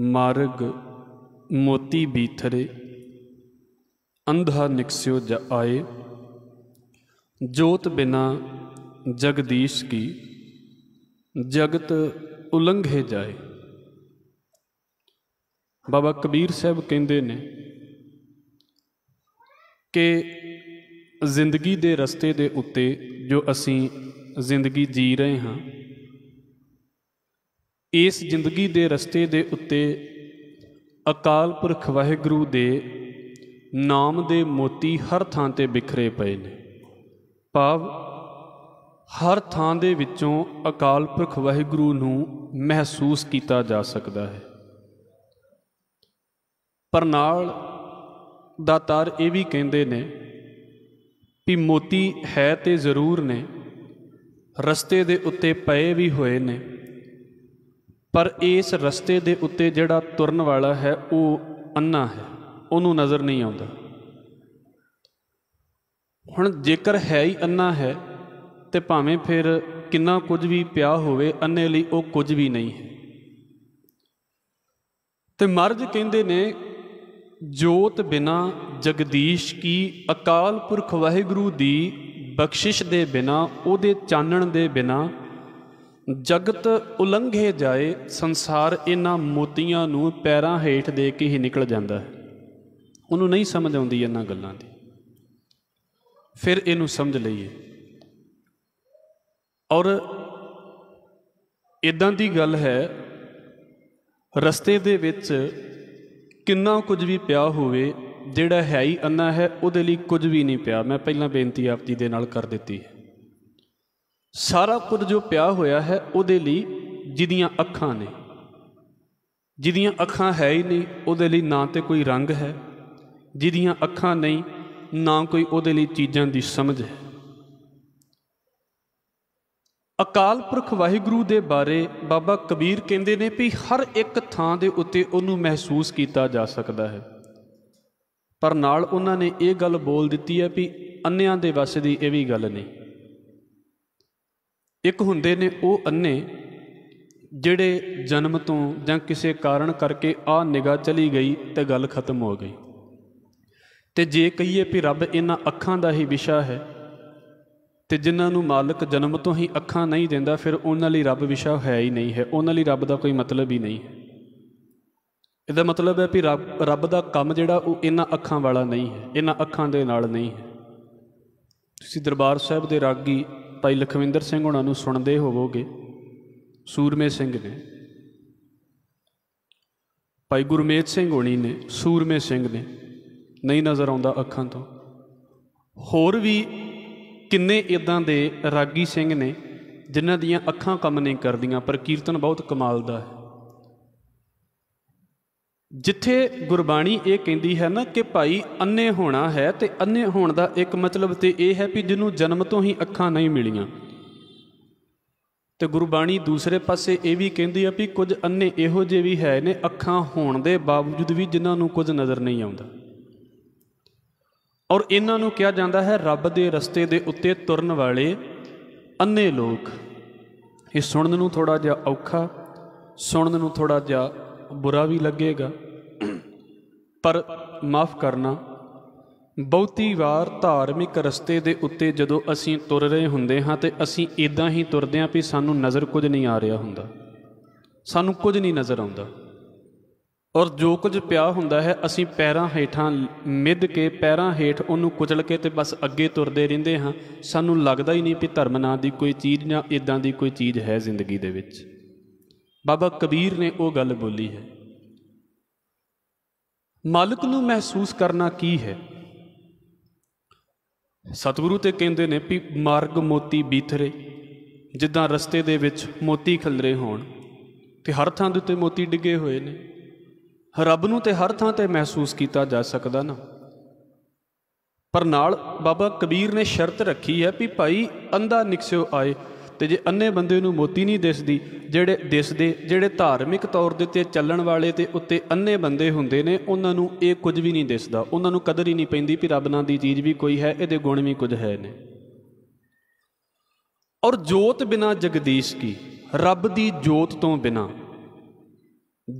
ਮਾਰਗ ਮੋਤੀ ਬੀਥਰੇ ਅੰਧਾ ਨਿਕਸਿਓ ਜ ਆਏ ਜੋਤ ਬਿਨਾ ਜਗਦੀਸ਼ ਕੀ ਜਗਤ ਉਲੰਘੇ ਜਾਏ ਬਾਬਾ ਕਬੀਰ ਸਾਹਿਬ ਕਹਿੰਦੇ ਨੇ ਕਿ ਜ਼ਿੰਦਗੀ ਦੇ ਰਸਤੇ ਦੇ ਉੱਤੇ ਜੋ ਅਸੀਂ ਜ਼ਿੰਦਗੀ ਜੀ ਰਹੇ ਹਾਂ ਇਸ ਜ਼ਿੰਦਗੀ ਦੇ ਰਸਤੇ ਦੇ ਉੱਤੇ ਅਕਾਲ ਪੁਰਖ ਵਾਹਿਗੁਰੂ ਦੇ ਨਾਮ ਦੇ ਮੋਤੀ ਹਰ ਥਾਂ ਤੇ ਬਿਖਰੇ ਪਏ ਨੇ ਭਾਵ ਹਰ ਥਾਂ ਦੇ ਵਿੱਚੋਂ ਅਕਾਲ ਪੁਰਖ ਵਾਹਿਗੁਰੂ ਨੂੰ ਮਹਿਸੂਸ ਕੀਤਾ ਜਾ ਸਕਦਾ ਹੈ ਪਰ ਨਾਲ ਦਾਤਾਰ ਇਹ ਵੀ ਕਹਿੰਦੇ ਨੇ ਕਿ ਮੋਤੀ ਹੈ ਤੇ ਜ਼ਰੂਰ ਨੇ ਰਸਤੇ ਦੇ ਉੱਤੇ ਪਏ ਵੀ ਹੋਏ ਨੇ ਪਰ ਇਸ ਰਸਤੇ ਦੇ ਉੱਤੇ ਜਿਹੜਾ ਤੁਰਨ ਵਾਲਾ ਹੈ ਉਹ ਅੰਨਾ ਹੈ ਉਹਨੂੰ ਨਜ਼ਰ ਨਹੀਂ ਆਉਂਦਾ ਹੁਣ ਜੇਕਰ ਹੈ ਹੀ ਅੰਨਾ ਹੈ ਤੇ ਭਾਵੇਂ ਫਿਰ ਕਿੰਨਾ ਕੁਝ ਵੀ ਪਿਆ ਹੋਵੇ ਅੰਨੇ ਲਈ ਉਹ ਕੁਝ ਵੀ ਨਹੀਂ ਹੈ ਤੇ ਮਰਜ ਕਹਿੰਦੇ ਨੇ ਜੋਤ ਬਿਨਾ ਜਗਦੀਸ਼ ਕੀ ਅਕਾਲ ਪੁਰਖ ਵਾਹਿਗੁਰੂ ਦੀ ਬਖਸ਼ਿਸ਼ ਦੇ ਬਿਨਾ ਉਹਦੇ ਚਾਨਣ ਦੇ ਬਿਨਾ ਜਗਤ ਉਲੰਘੇ ਜਾਏ ਸੰਸਾਰ ਇਹਨਾਂ ਮੋਤੀਆਂ ਨੂੰ ਪੈਰਾਂ ਹੇਠ ਦੇ ਕੇ ਹੀ ਨਿਕਲ ਜਾਂਦਾ ਹੈ ਉਹਨੂੰ ਨਹੀਂ ਸਮਝ ਆਉਂਦੀ ਇਹਨਾਂ ਗੱਲਾਂ ਦੀ ਫਿਰ ਇਹਨੂੰ ਸਮਝ ਲਈਏ ਔਰ ਇਦਾਂ ਦੀ ਗੱਲ ਹੈ ਰਸਤੇ ਦੇ ਵਿੱਚ ਕਿੰਨਾ ਕੁਝ ਵੀ ਪਿਆ ਹੋਵੇ ਜਿਹੜਾ ਹੈ ਹੀ ਅੰਨਾ ਹੈ ਉਹਦੇ ਲਈ ਕੁਝ ਵੀ ਨਹੀਂ ਪਿਆ ਮੈਂ ਪਹਿਲਾਂ ਬੇਨਤੀ ਆਪ ਜੀ ਦੇ ਨਾਲ ਕਰ ਦਿੱਤੀ ਹੈ ਸਾਰਾ ਕੁਝ ਜੋ ਪਿਆ ਹੋਇਆ ਹੈ ਉਹਦੇ ਲਈ ਜਿਹਦੀਆਂ ਅੱਖਾਂ ਨੇ ਜਿਹਦੀਆਂ ਅੱਖਾਂ ਹੈ ਹੀ ਨਹੀਂ ਉਹਦੇ ਲਈ ਨਾ ਤੇ ਕੋਈ ਰੰਗ ਹੈ ਜਿਹਦੀਆਂ ਅੱਖਾਂ ਨਹੀਂ ਨਾ ਕੋਈ ਉਹਦੇ ਲਈ ਚੀਜ਼ਾਂ ਦੀ ਸਮਝ ਹੈ ਅਕਾਲ ਪੁਰਖ ਵਾਹਿਗੁਰੂ ਦੇ ਬਾਰੇ ਬਾਬਾ ਕਬੀਰ ਕਹਿੰਦੇ ਨੇ ਵੀ ਹਰ ਇੱਕ ਥਾਂ ਦੇ ਉੱਤੇ ਉਹਨੂੰ ਮਹਿਸੂਸ ਕੀਤਾ ਜਾ ਸਕਦਾ ਹੈ ਪਰ ਨਾਲ ਉਹਨਾਂ ਨੇ ਇਹ ਗੱਲ ਬੋਲ ਦਿੱਤੀ ਹੈ ਵੀ ਅੰਨਿਆਂ ਦੇ ਵਸ ਦੀ ਇਹ ਵੀ ਗੱਲ ਨਹੀਂ ਇੱਕ ਹੁੰਦੇ ਨੇ ਉਹ ਅੰਨੇ ਜਿਹੜੇ ਜਨਮ ਤੋਂ ਜਾਂ ਕਿਸੇ ਕਾਰਨ ਕਰਕੇ ਆ ਨਿਗਾ ਚਲੀ ਗਈ ਤੇ ਗੱਲ ਖਤਮ ਹੋ ਗਈ ਤੇ ਜੇ ਕਹੀਏ ਵੀ ਰੱਬ ਇਹਨਾਂ ਅੱਖਾਂ ਦਾ ਹੀ ਵਿਸ਼ਾ ਹੈ ਤੇ ਜਿਨ੍ਹਾਂ ਨੂੰ ਮਾਲਕ ਜਨਮ ਤੋਂ ਹੀ ਅੱਖਾਂ ਨਹੀਂ ਦਿੰਦਾ ਫਿਰ ਉਹਨਾਂ ਲਈ ਰੱਬ ਵਿਸ਼ਾ ਹੈ ਹੀ ਨਹੀਂ ਹੈ ਉਹਨਾਂ ਲਈ ਰੱਬ ਦਾ ਕੋਈ ਮਤਲਬ ਹੀ ਨਹੀਂ ਹੈ ਇਹਦਾ ਮਤਲਬ ਹੈ ਵੀ ਰੱਬ ਰੱਬ ਦਾ ਕੰਮ ਜਿਹੜਾ ਉਹ ਇਹਨਾਂ ਅੱਖਾਂ ਵਾਲਾ ਨਹੀਂ ਹੈ ਇਹਨਾਂ ਅੱਖਾਂ ਦੇ ਨਾਲ ਨਹੀਂ ਹੈ ਤੁਸੀਂ ਦਰਬਾਰ ਸਾਹਿਬ ਦੇ ਰਾਗੀ ਭਾਈ ਲਖਵਿੰਦਰ ਸਿੰਘ ਉਹਨਾਂ ਨੂੰ ਸੁਣਦੇ ਹੋਵੋਗੇ ਸੂਰਮੇ ਸਿੰਘ ਨੇ ਭਾਈ ਗੁਰਮੇਜ ਸਿੰਘ ਹੋਣੀ ਨੇ ਸੂਰਮੇ ਸਿੰਘ ਨੇ ਨਹੀਂ ਨਜ਼ਰ ਆਉਂਦਾ ਅੱਖਾਂ ਤੋਂ ਹੋਰ ਵੀ ਕਿੰਨੇ ਇਦਾਂ ਦੇ ਰਾਗੀ ਸਿੰਘ ਨੇ ਜਿਨ੍ਹਾਂ ਦੀਆਂ ਅੱਖਾਂ ਕੰਮ ਨਹੀਂ ਕਰਦੀਆਂ ਪਰ ਕੀਰਤਨ ਬਹੁਤ ਕਮਾਲ ਦਾ ਹੈ ਜਿੱਥੇ ਗੁਰਬਾਣੀ ਇਹ ਕਹਿੰਦੀ ਹੈ ਨਾ ਕਿ ਭਾਈ ਅੰਨੇ ਹੋਣਾ ਹੈ ਤੇ ਅੰਨੇ ਹੋਣ ਦਾ ਇੱਕ ਮਤਲਬ ਤੇ ਇਹ ਹੈ ਕਿ ਜਿਹਨੂੰ ਜਨਮ ਤੋਂ ਹੀ ਅੱਖਾਂ ਨਹੀਂ ਮਿਲੀਆਂ ਤੇ ਗੁਰਬਾਣੀ ਦੂਸਰੇ ਪਾਸੇ ਇਹ ਵੀ ਕਹਿੰਦੀ ਆ ਵੀ ਕੁਝ ਅੰਨੇ ਇਹੋ ਜਿਹੇ ਵੀ ਹੈ ਨੇ ਅੱਖਾਂ ਹੋਣ ਦੇ ਬਾਵਜੂਦ ਵੀ ਜਿਨ੍ਹਾਂ ਨੂੰ ਕੁਝ ਨਜ਼ਰ ਨਹੀਂ ਆਉਂਦਾ ਔਰ ਇਹਨਾਂ ਨੂੰ ਕਿਹਾ ਜਾਂਦਾ ਹੈ ਰੱਬ ਦੇ ਰਸਤੇ ਦੇ ਉੱਤੇ ਤੁਰਨ ਵਾਲੇ ਅੰਨੇ ਲੋਕ ਇਹ ਸੁਣਨ ਨੂੰ ਥੋੜਾ ਜਿਹਾ ਔਖਾ ਸੁਣਨ ਨੂੰ ਥੋੜਾ ਜਿਹਾ ਬੁਰਾ ਵੀ ਲੱਗੇਗਾ ਪਰ ਮਾਫ ਕਰਨਾ ਬਹੁਤੀ ਵਾਰ ਧਾਰਮਿਕ ਰਸਤੇ ਦੇ ਉੱਤੇ ਜਦੋਂ ਅਸੀਂ ਤੁਰ ਰਹੇ ਹੁੰਦੇ ਹਾਂ ਤੇ ਅਸੀਂ ਇਦਾਂ ਹੀ ਤੁਰਦੇ ਆਂ ਵੀ ਸਾਨੂੰ ਨਜ਼ਰ ਕੁਝ ਨਹੀਂ ਆ ਰਿਹਾ ਹੁੰਦਾ ਸਾਨੂੰ ਕੁਝ ਨਹੀਂ ਨਜ਼ਰ ਆਉਂਦਾ ਔਰ ਜੋ ਕੁਝ ਪਿਆ ਹੁੰਦਾ ਹੈ ਅਸੀਂ ਪੈਰਾਂ ਹੇਠਾਂ ਮਿੱਧ ਕੇ ਪੈਰਾਂ ਹੇਠ ਉਹਨੂੰ ਕੁਚਲ ਕੇ ਤੇ ਬਸ ਅੱਗੇ ਤੁਰਦੇ ਰਹਿੰਦੇ ਹਾਂ ਸਾਨੂੰ ਲੱਗਦਾ ਹੀ ਨਹੀਂ ਵੀ ਧਰਮ ਨਾਂ ਦੀ ਕੋਈ ਚੀਜ਼ ਜਾਂ ਇਦਾਂ ਦੀ ਕੋਈ ਚੀਜ਼ ਹੈ ਜ਼ਿੰਦਗੀ ਦੇ ਵਿੱਚ ਬਾਬਾ ਕਬੀਰ ਨੇ ਉਹ ਗੱਲ ਬੋਲੀ ਹੈ ਮਾਲਕ ਨੂੰ ਮਹਿਸੂਸ ਕਰਨਾ ਕੀ ਹੈ ਸਤਿਗੁਰੂ ਤੇ ਕਹਿੰਦੇ ਨੇ ਵੀ ਮਾਰਗ ਮੋਤੀ ਬੀਥਰੇ ਜਿੱਦਾਂ ਰਸਤੇ ਦੇ ਵਿੱਚ ਮੋਤੀ ਖਲਰੇ ਹੋਣ ਤੇ ਹਰ ਥਾਂ ਦੇ ਉੱਤੇ ਮੋਤੀ ਡਿੱਗੇ ਹੋਏ ਨੇ ਰੱਬ ਨੂੰ ਤੇ ਹਰ ਥਾਂ ਤੇ ਮਹਿਸੂਸ ਕੀਤਾ ਜਾ ਸਕਦਾ ਨਾ ਪਰ ਨਾਲ ਬਾਬਾ ਕਬੀਰ ਨੇ ਸ਼ਰਤ ਰੱਖੀ ਹੈ ਵੀ ਭਾਈ ਅੰਧਾ ਨਿਕਸਿਓ ਆਏ ਤੇ ਜੇ ਅੰਨੇ ਬੰਦੇ ਨੂੰ ਮੋਤੀ ਨਹੀਂ ਦਿਸਦੀ ਜਿਹੜੇ ਦਿਸਦੇ ਜਿਹੜੇ ਧਾਰਮਿਕ ਤੌਰ ਦੇ ਉੱਤੇ ਚੱਲਣ ਵਾਲੇ ਤੇ ਉੱਤੇ ਅੰਨੇ ਬੰਦੇ ਹੁੰਦੇ ਨੇ ਉਹਨਾਂ ਨੂੰ ਇਹ ਕੁਝ ਵੀ ਨਹੀਂ ਦਿਸਦਾ ਉਹਨਾਂ ਨੂੰ ਕਦਰ ਹੀ ਨਹੀਂ ਪੈਂਦੀ ਕਿ ਰੱਬ ਨਾਲ ਦੀ ਚੀਜ਼ ਵੀ ਕੋਈ ਹੈ ਇਹਦੇ ਗੁਣ ਵੀ ਕੁਝ ਹੈ ਨੇ ਔਰ ਜੋਤ ਬਿਨਾ ਜਗਦੀਸ਼ ਕੀ ਰੱਬ ਦੀ ਜੋਤ ਤੋਂ ਬਿਨਾ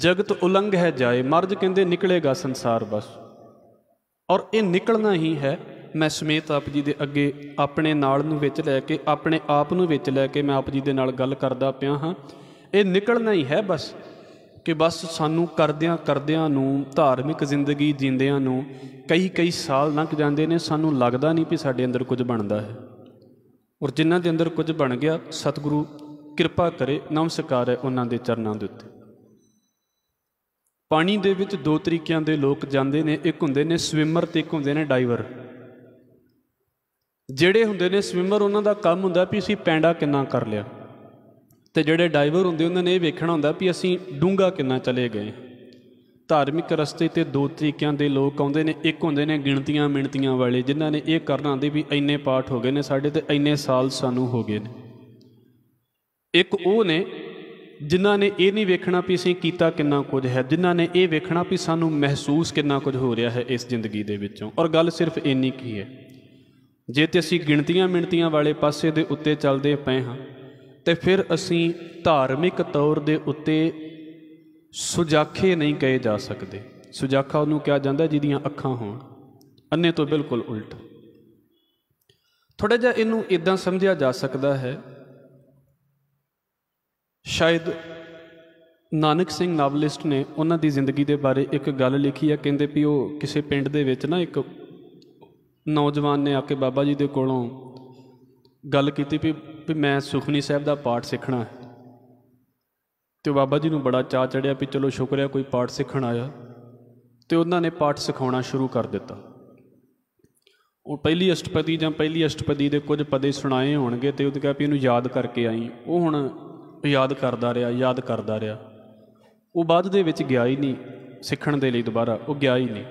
ਜਗਤ ਉਲੰਘ ਹੈ ਜਾਏ ਮਰਜ ਕਹਿੰਦੇ ਨਿਕਲੇਗਾ ਸੰਸਾਰ ਬਸ ਔਰ ਇਹ ਨਿਕਲਣਾ ਹੀ ਹੈ ਮੈਂ ਸਮੇਤ ਆਪ ਜੀ ਦੇ ਅੱਗੇ ਆਪਣੇ ਨਾਲ ਨੂੰ ਵਿੱਚ ਲੈ ਕੇ ਆਪਣੇ ਆਪ ਨੂੰ ਵਿੱਚ ਲੈ ਕੇ ਮੈਂ ਆਪ ਜੀ ਦੇ ਨਾਲ ਗੱਲ ਕਰਦਾ ਪਿਆ ਹਾਂ ਇਹ ਨਿਕਲਣਾ ਹੀ ਹੈ ਬਸ ਕਿ ਬਸ ਸਾਨੂੰ ਕਰਦਿਆਂ ਕਰਦਿਆਂ ਨੂੰ ਧਾਰਮਿਕ ਜ਼ਿੰਦਗੀ ਜਿੰਦਿਆਂ ਨੂੰ ਕਈ ਕਈ ਸਾਲ ਲੰਘ ਜਾਂਦੇ ਨੇ ਸਾਨੂੰ ਲੱਗਦਾ ਨਹੀਂ ਕਿ ਸਾਡੇ ਅੰਦਰ ਕੁਝ ਬਣਦਾ ਹੈ ਔਰ ਜਿਨ੍ਹਾਂ ਦੇ ਅੰਦਰ ਕੁਝ ਬਣ ਗਿਆ ਸਤਿਗੁਰੂ ਕਿਰਪਾ ਕਰੇ ਨਮਸਕਾਰ ਹੈ ਉਹਨਾਂ ਦੇ ਚਰਨਾਂ ਦੇ ਉੱਤੇ ਪਾਣੀ ਦੇ ਵਿੱਚ ਦੋ ਤਰੀਕਿਆਂ ਦੇ ਲੋਕ ਜਾਂਦੇ ਨੇ ਇੱਕ ਹੁੰਦੇ ਨੇ ਸਵਿਮਰ ਤੇ ਇੱਕ ਹੁੰਦੇ ਨੇ ਡਾਈਵਰ ਜਿਹੜੇ ਹੁੰਦੇ ਨੇ ਸਵਿਮਰ ਉਹਨਾਂ ਦਾ ਕੰਮ ਹੁੰਦਾ ਵੀ ਅਸੀਂ ਪੈਂਡਾ ਕਿੰਨਾ ਕਰ ਲਿਆ ਤੇ ਜਿਹੜੇ ਡਾਈਵਰ ਹੁੰਦੇ ਉਹਨਾਂ ਨੇ ਇਹ ਵੇਖਣਾ ਹੁੰਦਾ ਵੀ ਅਸੀਂ ਡੂੰਗਾ ਕਿੰਨਾ ਚਲੇ ਗਏ ਧਾਰਮਿਕ ਰਸਤੇ ਤੇ ਦੋ ਤਰੀਕਿਆਂ ਦੇ ਲੋਕ ਆਉਂਦੇ ਨੇ ਇੱਕ ਹੁੰਦੇ ਨੇ ਗਿਣਤੀਆਂ ਮਿਣਤੀਆਂ ਵਾਲੇ ਜਿਨ੍ਹਾਂ ਨੇ ਇਹ ਕਰਨਾ ਹੁੰਦੀ ਵੀ ਇੰਨੇ ਪਾਠ ਹੋ ਗਏ ਨੇ ਸਾਡੇ ਤੇ ਇੰਨੇ ਸਾਲ ਸਾਨੂੰ ਹੋ ਗਏ ਨੇ ਇੱਕ ਉਹ ਨੇ ਜਿਨ੍ਹਾਂ ਨੇ ਇਹ ਨਹੀਂ ਵੇਖਣਾ ਵੀ ਅਸੀਂ ਕੀਤਾ ਕਿੰਨਾ ਕੁਝ ਹੈ ਜਿਨ੍ਹਾਂ ਨੇ ਇਹ ਵੇਖਣਾ ਵੀ ਸਾਨੂੰ ਮਹਿਸੂਸ ਕਿੰਨਾ ਕੁਝ ਹੋ ਰਿਹਾ ਹੈ ਇਸ ਜ਼ਿੰਦਗੀ ਦੇ ਵਿੱਚੋਂ ਔਰ ਗੱਲ ਸਿਰਫ ਇੰਨੀ ਕੀ ਹੈ ਜੇ ਤੇ ਅਸੀਂ ਗਿਣਤੀਆਂ ਮਿਣਤੀਆਂ ਵਾਲੇ ਪਾਸੇ ਦੇ ਉੱਤੇ ਚੱਲਦੇ ਪਏ ਹਾਂ ਤੇ ਫਿਰ ਅਸੀਂ ਧਾਰਮਿਕ ਤੌਰ ਦੇ ਉੱਤੇ ਸੁਜਾਖੇ ਨਹੀਂ ਕਹੇ ਜਾ ਸਕਦੇ ਸੁਜਾਖਾ ਉਹਨੂੰ ਕਿਹਾ ਜਾਂਦਾ ਜਿਹਦੀਆਂ ਅੱਖਾਂ ਹੋਣ ਅੰਨੇ ਤੋਂ ਬਿਲਕੁਲ ਉਲਟ ਥੋੜਾ ਜਿਹਾ ਇਹਨੂੰ ਇਦਾਂ ਸਮਝਿਆ ਜਾ ਸਕਦਾ ਹੈ ਸ਼ਾਇਦ ਨਾਨਕ ਸਿੰਘ ਨਾਵਲਿਸਟ ਨੇ ਉਹਨਾਂ ਦੀ ਜ਼ਿੰਦਗੀ ਦੇ ਬਾਰੇ ਇੱਕ ਗੱਲ ਲਿਖੀ ਹੈ ਕਹਿੰਦੇ ਵੀ ਉਹ ਕਿਸੇ ਪਿੰਡ ਦੇ ਵਿੱਚ ਨਾ ਇੱਕ ਨੌਜਵਾਨ ਨੇ ਆ ਕੇ ਬਾਬਾ ਜੀ ਦੇ ਕੋਲੋਂ ਗੱਲ ਕੀਤੀ ਵੀ ਵੀ ਮੈਂ ਸੁਖਨੀ ਸਾਹਿਬ ਦਾ ਪਾਠ ਸਿੱਖਣਾ ਹੈ ਤੇ ਬਾਬਾ ਜੀ ਨੂੰ ਬੜਾ ਚਾਹ ਚੜਿਆ ਵੀ ਚਲੋ ਸ਼ੁਕਰ ਹੈ ਕੋਈ ਪਾਠ ਸਿੱਖਣ ਆਇਆ ਤੇ ਉਹਨਾਂ ਨੇ ਪਾਠ ਸਿਖਾਉਣਾ ਸ਼ੁਰੂ ਕਰ ਦਿੱਤਾ ਉਹ ਪਹਿਲੀ ਅਸ਼ਟਪਦੀ ਜਾਂ ਪਹਿਲੀ ਅਸ਼ਟਪਦੀ ਦੇ ਕੁਝ ਪਦੇ ਸੁਣਾਏ ਹੋਣਗੇ ਤੇ ਉਹਦੇ ਕਹਾ ਵੀ ਇਹਨੂੰ ਯਾਦ ਕਰਕੇ ਆਈ ਉਹ ਹੁਣ ਯਾਦ ਕਰਦਾ ਰਿਹਾ ਯਾਦ ਕਰਦਾ ਰਿਹਾ ਉਹ ਬਾਅਦ ਦੇ ਵਿੱਚ ਗਿਆ ਹੀ ਨਹੀਂ ਸਿੱਖਣ ਦੇ ਲਈ ਦੁਬਾਰਾ ਉਹ ਗਿਆ ਹੀ ਨਹੀਂ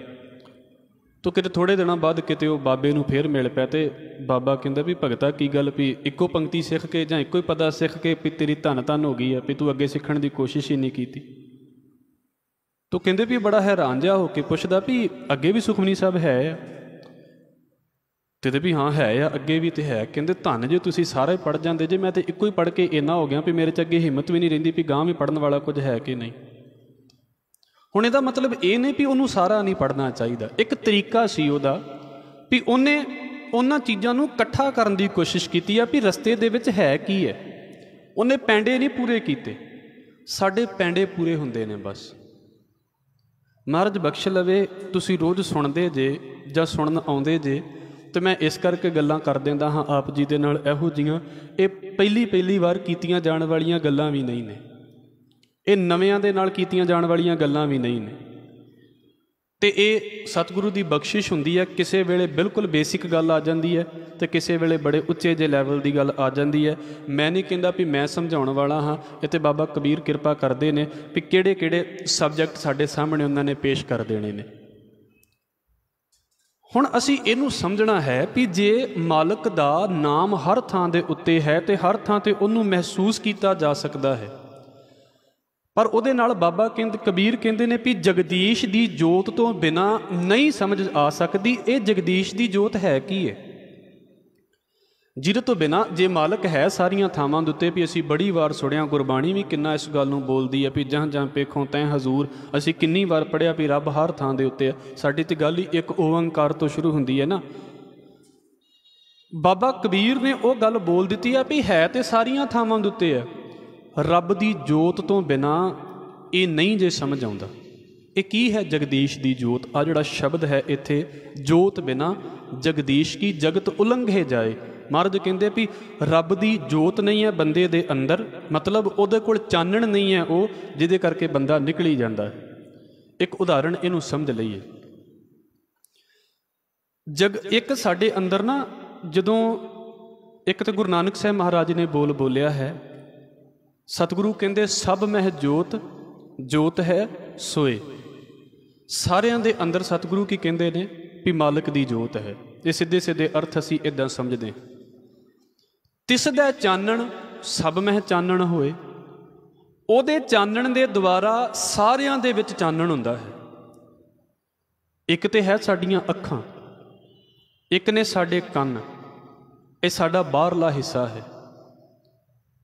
ਤੋ ਕਿਤੇ ਥੋੜੇ ਦਿਨਾਂ ਬਾਅਦ ਕਿਤੇ ਉਹ ਬਾਬੇ ਨੂੰ ਫੇਰ ਮਿਲ ਪਿਆ ਤੇ ਬਾਬਾ ਕਹਿੰਦਾ ਵੀ ਭਗਤਾ ਕੀ ਗੱਲ ਵੀ ਇੱਕੋ ਪੰਕਤੀ ਸਿੱਖ ਕੇ ਜਾਂ ਇੱਕੋ ਹੀ ਪਦਾ ਸਿੱਖ ਕੇ ਵੀ ਤੇਰੀ ਧੰਨ ਧੰਨ ਹੋ ਗਈ ਆ ਵੀ ਤੂੰ ਅੱਗੇ ਸਿੱਖਣ ਦੀ ਕੋਸ਼ਿਸ਼ ਹੀ ਨਹੀਂ ਕੀਤੀ ਤੋ ਕਹਿੰਦੇ ਵੀ ਬੜਾ ਹੈਰਾਨ ਜਿਹਾ ਹੋ ਕੇ ਪੁੱਛਦਾ ਵੀ ਅੱਗੇ ਵੀ ਸੁਖਮਨੀ ਸਾਹਿਬ ਹੈ ਤੇ ਵੀ ਹਾਂ ਹੈ ਆ ਅੱਗੇ ਵੀ ਤੇ ਹੈ ਕਹਿੰਦੇ ਧੰਨ ਜੇ ਤੁਸੀਂ ਸਾਰੇ ਪੜ ਜਾਂਦੇ ਜੇ ਮੈਂ ਤੇ ਇੱਕੋ ਹੀ ਪੜ ਕੇ ਇੰਨਾ ਹੋ ਗਿਆ ਵੀ ਮੇਰੇ ਚ ਅੱਗੇ ਹਿੰਮਤ ਵੀ ਨਹੀਂ ਰਹਿੰਦੀ ਵੀ ਗਾਂ ਵੀ ਪੜਨ ਵਾਲਾ ਕੁਝ ਹੈ ਕਿ ਨਹੀਂ ਹੁਣ ਇਹਦਾ ਮਤਲਬ ਇਹ ਨਹੀਂ ਵੀ ਉਹਨੂੰ ਸਾਰਾ ਨਹੀਂ ਪੜਨਾ ਚਾਹੀਦਾ ਇੱਕ ਤਰੀਕਾ ਸੀ ਉਹਦਾ ਵੀ ਉਹਨੇ ਉਹਨਾਂ ਚੀਜ਼ਾਂ ਨੂੰ ਇਕੱਠਾ ਕਰਨ ਦੀ ਕੋਸ਼ਿਸ਼ ਕੀਤੀ ਆ ਵੀ ਰਸਤੇ ਦੇ ਵਿੱਚ ਹੈ ਕੀ ਹੈ ਉਹਨੇ ਪੈਂਡੇ ਨਹੀਂ ਪੂਰੇ ਕੀਤੇ ਸਾਡੇ ਪੈਂਡੇ ਪੂਰੇ ਹੁੰਦੇ ਨੇ ਬਸ ਮਹਾਰਾਜ ਬਖਸ਼ ਲਵੇ ਤੁਸੀਂ ਰੋਜ਼ ਸੁਣਦੇ ਜੇ ਜਾਂ ਸੁਣਨ ਆਉਂਦੇ ਜੇ ਤੇ ਮੈਂ ਇਸ ਕਰਕੇ ਗੱਲਾਂ ਕਰ ਦਿੰਦਾ ਹਾਂ ਆਪ ਜੀ ਦੇ ਨਾਲ ਇਹੋ ਜੀਆਂ ਇਹ ਪਹਿਲੀ ਪਹਿਲੀ ਵਾਰ ਕੀਤੀਆਂ ਜਾਣ ਵਾਲੀਆਂ ਗੱਲਾਂ ਵੀ ਨਹੀਂ ਨੇ ਇਹ ਨਵਿਆਂ ਦੇ ਨਾਲ ਕੀਤੀਆਂ ਜਾਣ ਵਾਲੀਆਂ ਗੱਲਾਂ ਵੀ ਨਹੀਂ ਨੇ ਤੇ ਇਹ ਸਤਿਗੁਰੂ ਦੀ ਬਖਸ਼ਿਸ਼ ਹੁੰਦੀ ਹੈ ਕਿਸੇ ਵੇਲੇ ਬਿਲਕੁਲ ਬੇਸਿਕ ਗੱਲ ਆ ਜਾਂਦੀ ਹੈ ਤੇ ਕਿਸੇ ਵੇਲੇ ਬੜੇ ਉੱਚੇ ਜੇ ਲੈਵਲ ਦੀ ਗੱਲ ਆ ਜਾਂਦੀ ਹੈ ਮੈਂ ਨਹੀਂ ਕਹਿੰਦਾ ਵੀ ਮੈਂ ਸਮਝਾਉਣ ਵਾਲਾ ਹਾਂ ਇੱਥੇ ਬਾਬਾ ਕਬੀਰ ਕਿਰਪਾ ਕਰਦੇ ਨੇ ਕਿ ਕਿਹੜੇ ਕਿਹੜੇ ਸਬਜੈਕਟ ਸਾਡੇ ਸਾਹਮਣੇ ਉਹਨਾਂ ਨੇ ਪੇਸ਼ ਕਰ ਦੇਣੇ ਨੇ ਹੁਣ ਅਸੀਂ ਇਹਨੂੰ ਸਮਝਣਾ ਹੈ ਕਿ ਜੇ ਮਾਲਕ ਦਾ ਨਾਮ ਹਰ ਥਾਂ ਦੇ ਉੱਤੇ ਹੈ ਤੇ ਹਰ ਥਾਂ ਤੇ ਉਹਨੂੰ ਮਹਿਸੂਸ ਕੀਤਾ ਜਾ ਸਕਦਾ ਹੈ ਪਰ ਉਹਦੇ ਨਾਲ ਬਾਬਾ ਕਿੰਦ ਕਬੀਰ ਕਹਿੰਦੇ ਨੇ ਵੀ ਜਗਦੀਸ਼ ਦੀ ਜੋਤ ਤੋਂ ਬਿਨਾ ਨਹੀਂ ਸਮਝ ਆ ਸਕਦੀ ਇਹ ਜਗਦੀਸ਼ ਦੀ ਜੋਤ ਹੈ ਕੀ ਹੈ ਜਿਹਦੇ ਤੋਂ ਬਿਨਾ ਜੇ ਮਾਲਕ ਹੈ ਸਾਰੀਆਂ ਥਾਵਾਂ ਦੇ ਉੱਤੇ ਵੀ ਅਸੀਂ ਬੜੀ ਵਾਰ ਸੁਣਿਆ ਗੁਰਬਾਣੀ ਵੀ ਕਿੰਨਾ ਇਸ ਗੱਲ ਨੂੰ ਬੋਲਦੀ ਹੈ ਵੀ ਜਹਾਂ ਜਹਾਂ ਪੇਖੋ ਤੈ ਹਜ਼ੂਰ ਅਸੀਂ ਕਿੰਨੀ ਵਾਰ ਪੜਿਆ ਵੀ ਰੱਬ ਹਰ ਥਾਂ ਦੇ ਉੱਤੇ ਸਾਡੀ ਤੇ ਗੱਲ ਹੀ ਇੱਕ ਓੰਕਾਰ ਤੋਂ ਸ਼ੁਰੂ ਹੁੰਦੀ ਹੈ ਨਾ ਬਾਬਾ ਕਬੀਰ ਨੇ ਉਹ ਗੱਲ ਬੋਲ ਦਿੱਤੀ ਆ ਵੀ ਹੈ ਤੇ ਸਾਰੀਆਂ ਥਾਵਾਂ ਦੇ ਉੱਤੇ ਹੈ ਰੱਬ ਦੀ ਜੋਤ ਤੋਂ ਬਿਨਾ ਇਹ ਨਹੀਂ ਜੇ ਸਮਝ ਆਉਂਦਾ ਇਹ ਕੀ ਹੈ ਜਗਦੀਸ਼ ਦੀ ਜੋਤ ਆ ਜਿਹੜਾ ਸ਼ਬਦ ਹੈ ਇੱਥੇ ਜੋਤ ਬਿਨਾ ਜਗਦੀਸ਼ ਕੀ ਜਗਤ ਉਲੰਘੇ ਜਾਏ ਮਹਾਰਾਜ ਕਹਿੰਦੇ ਵੀ ਰੱਬ ਦੀ ਜੋਤ ਨਹੀਂ ਹੈ ਬੰਦੇ ਦੇ ਅੰਦਰ ਮਤਲਬ ਉਹਦੇ ਕੋਲ ਚਾਨਣ ਨਹੀਂ ਹੈ ਉਹ ਜਿਹਦੇ ਕਰਕੇ ਬੰਦਾ ਨਿਕਲੀ ਜਾਂਦਾ ਇੱਕ ਉਦਾਹਰਣ ਇਹਨੂੰ ਸਮਝ ਲਈਏ ਜਗ ਇੱਕ ਸਾਡੇ ਅੰਦਰ ਨਾ ਜਦੋਂ ਇੱਕ ਤੇ ਗੁਰੂ ਨਾਨਕ ਸਾਹਿਬ ਮਹਾਰਾਜ ਨੇ ਬੋਲ ਬੋਲਿਆ ਹੈ ਸਤਿਗੁਰੂ ਕਹਿੰਦੇ ਸਭ ਮਹਿ ਜੋਤ ਜੋਤ ਹੈ ਸੋਏ ਸਾਰਿਆਂ ਦੇ ਅੰਦਰ ਸਤਿਗੁਰੂ ਕੀ ਕਹਿੰਦੇ ਨੇ ਵੀ ਮਾਲਕ ਦੀ ਜੋਤ ਹੈ ਇਹ ਸਿੱਧੇ ਸਿੱਧੇ ਅਰਥ ਅਸੀਂ ਇਦਾਂ ਸਮਝਦੇ ਤਿਸ ਦਾ ਚਾਨਣ ਸਭ ਮਹਿ ਚਾਨਣ ਹੋਏ ਉਹਦੇ ਚਾਨਣ ਦੇ ਦੁਆਰਾ ਸਾਰਿਆਂ ਦੇ ਵਿੱਚ ਚਾਨਣ ਹੁੰਦਾ ਹੈ ਇੱਕ ਤੇ ਹੈ ਸਾਡੀਆਂ ਅੱਖਾਂ ਇੱਕ ਨੇ ਸਾਡੇ ਕੰਨ ਇਹ ਸਾਡਾ ਬਾਹਰਲਾ ਹਿੱਸਾ ਹੈ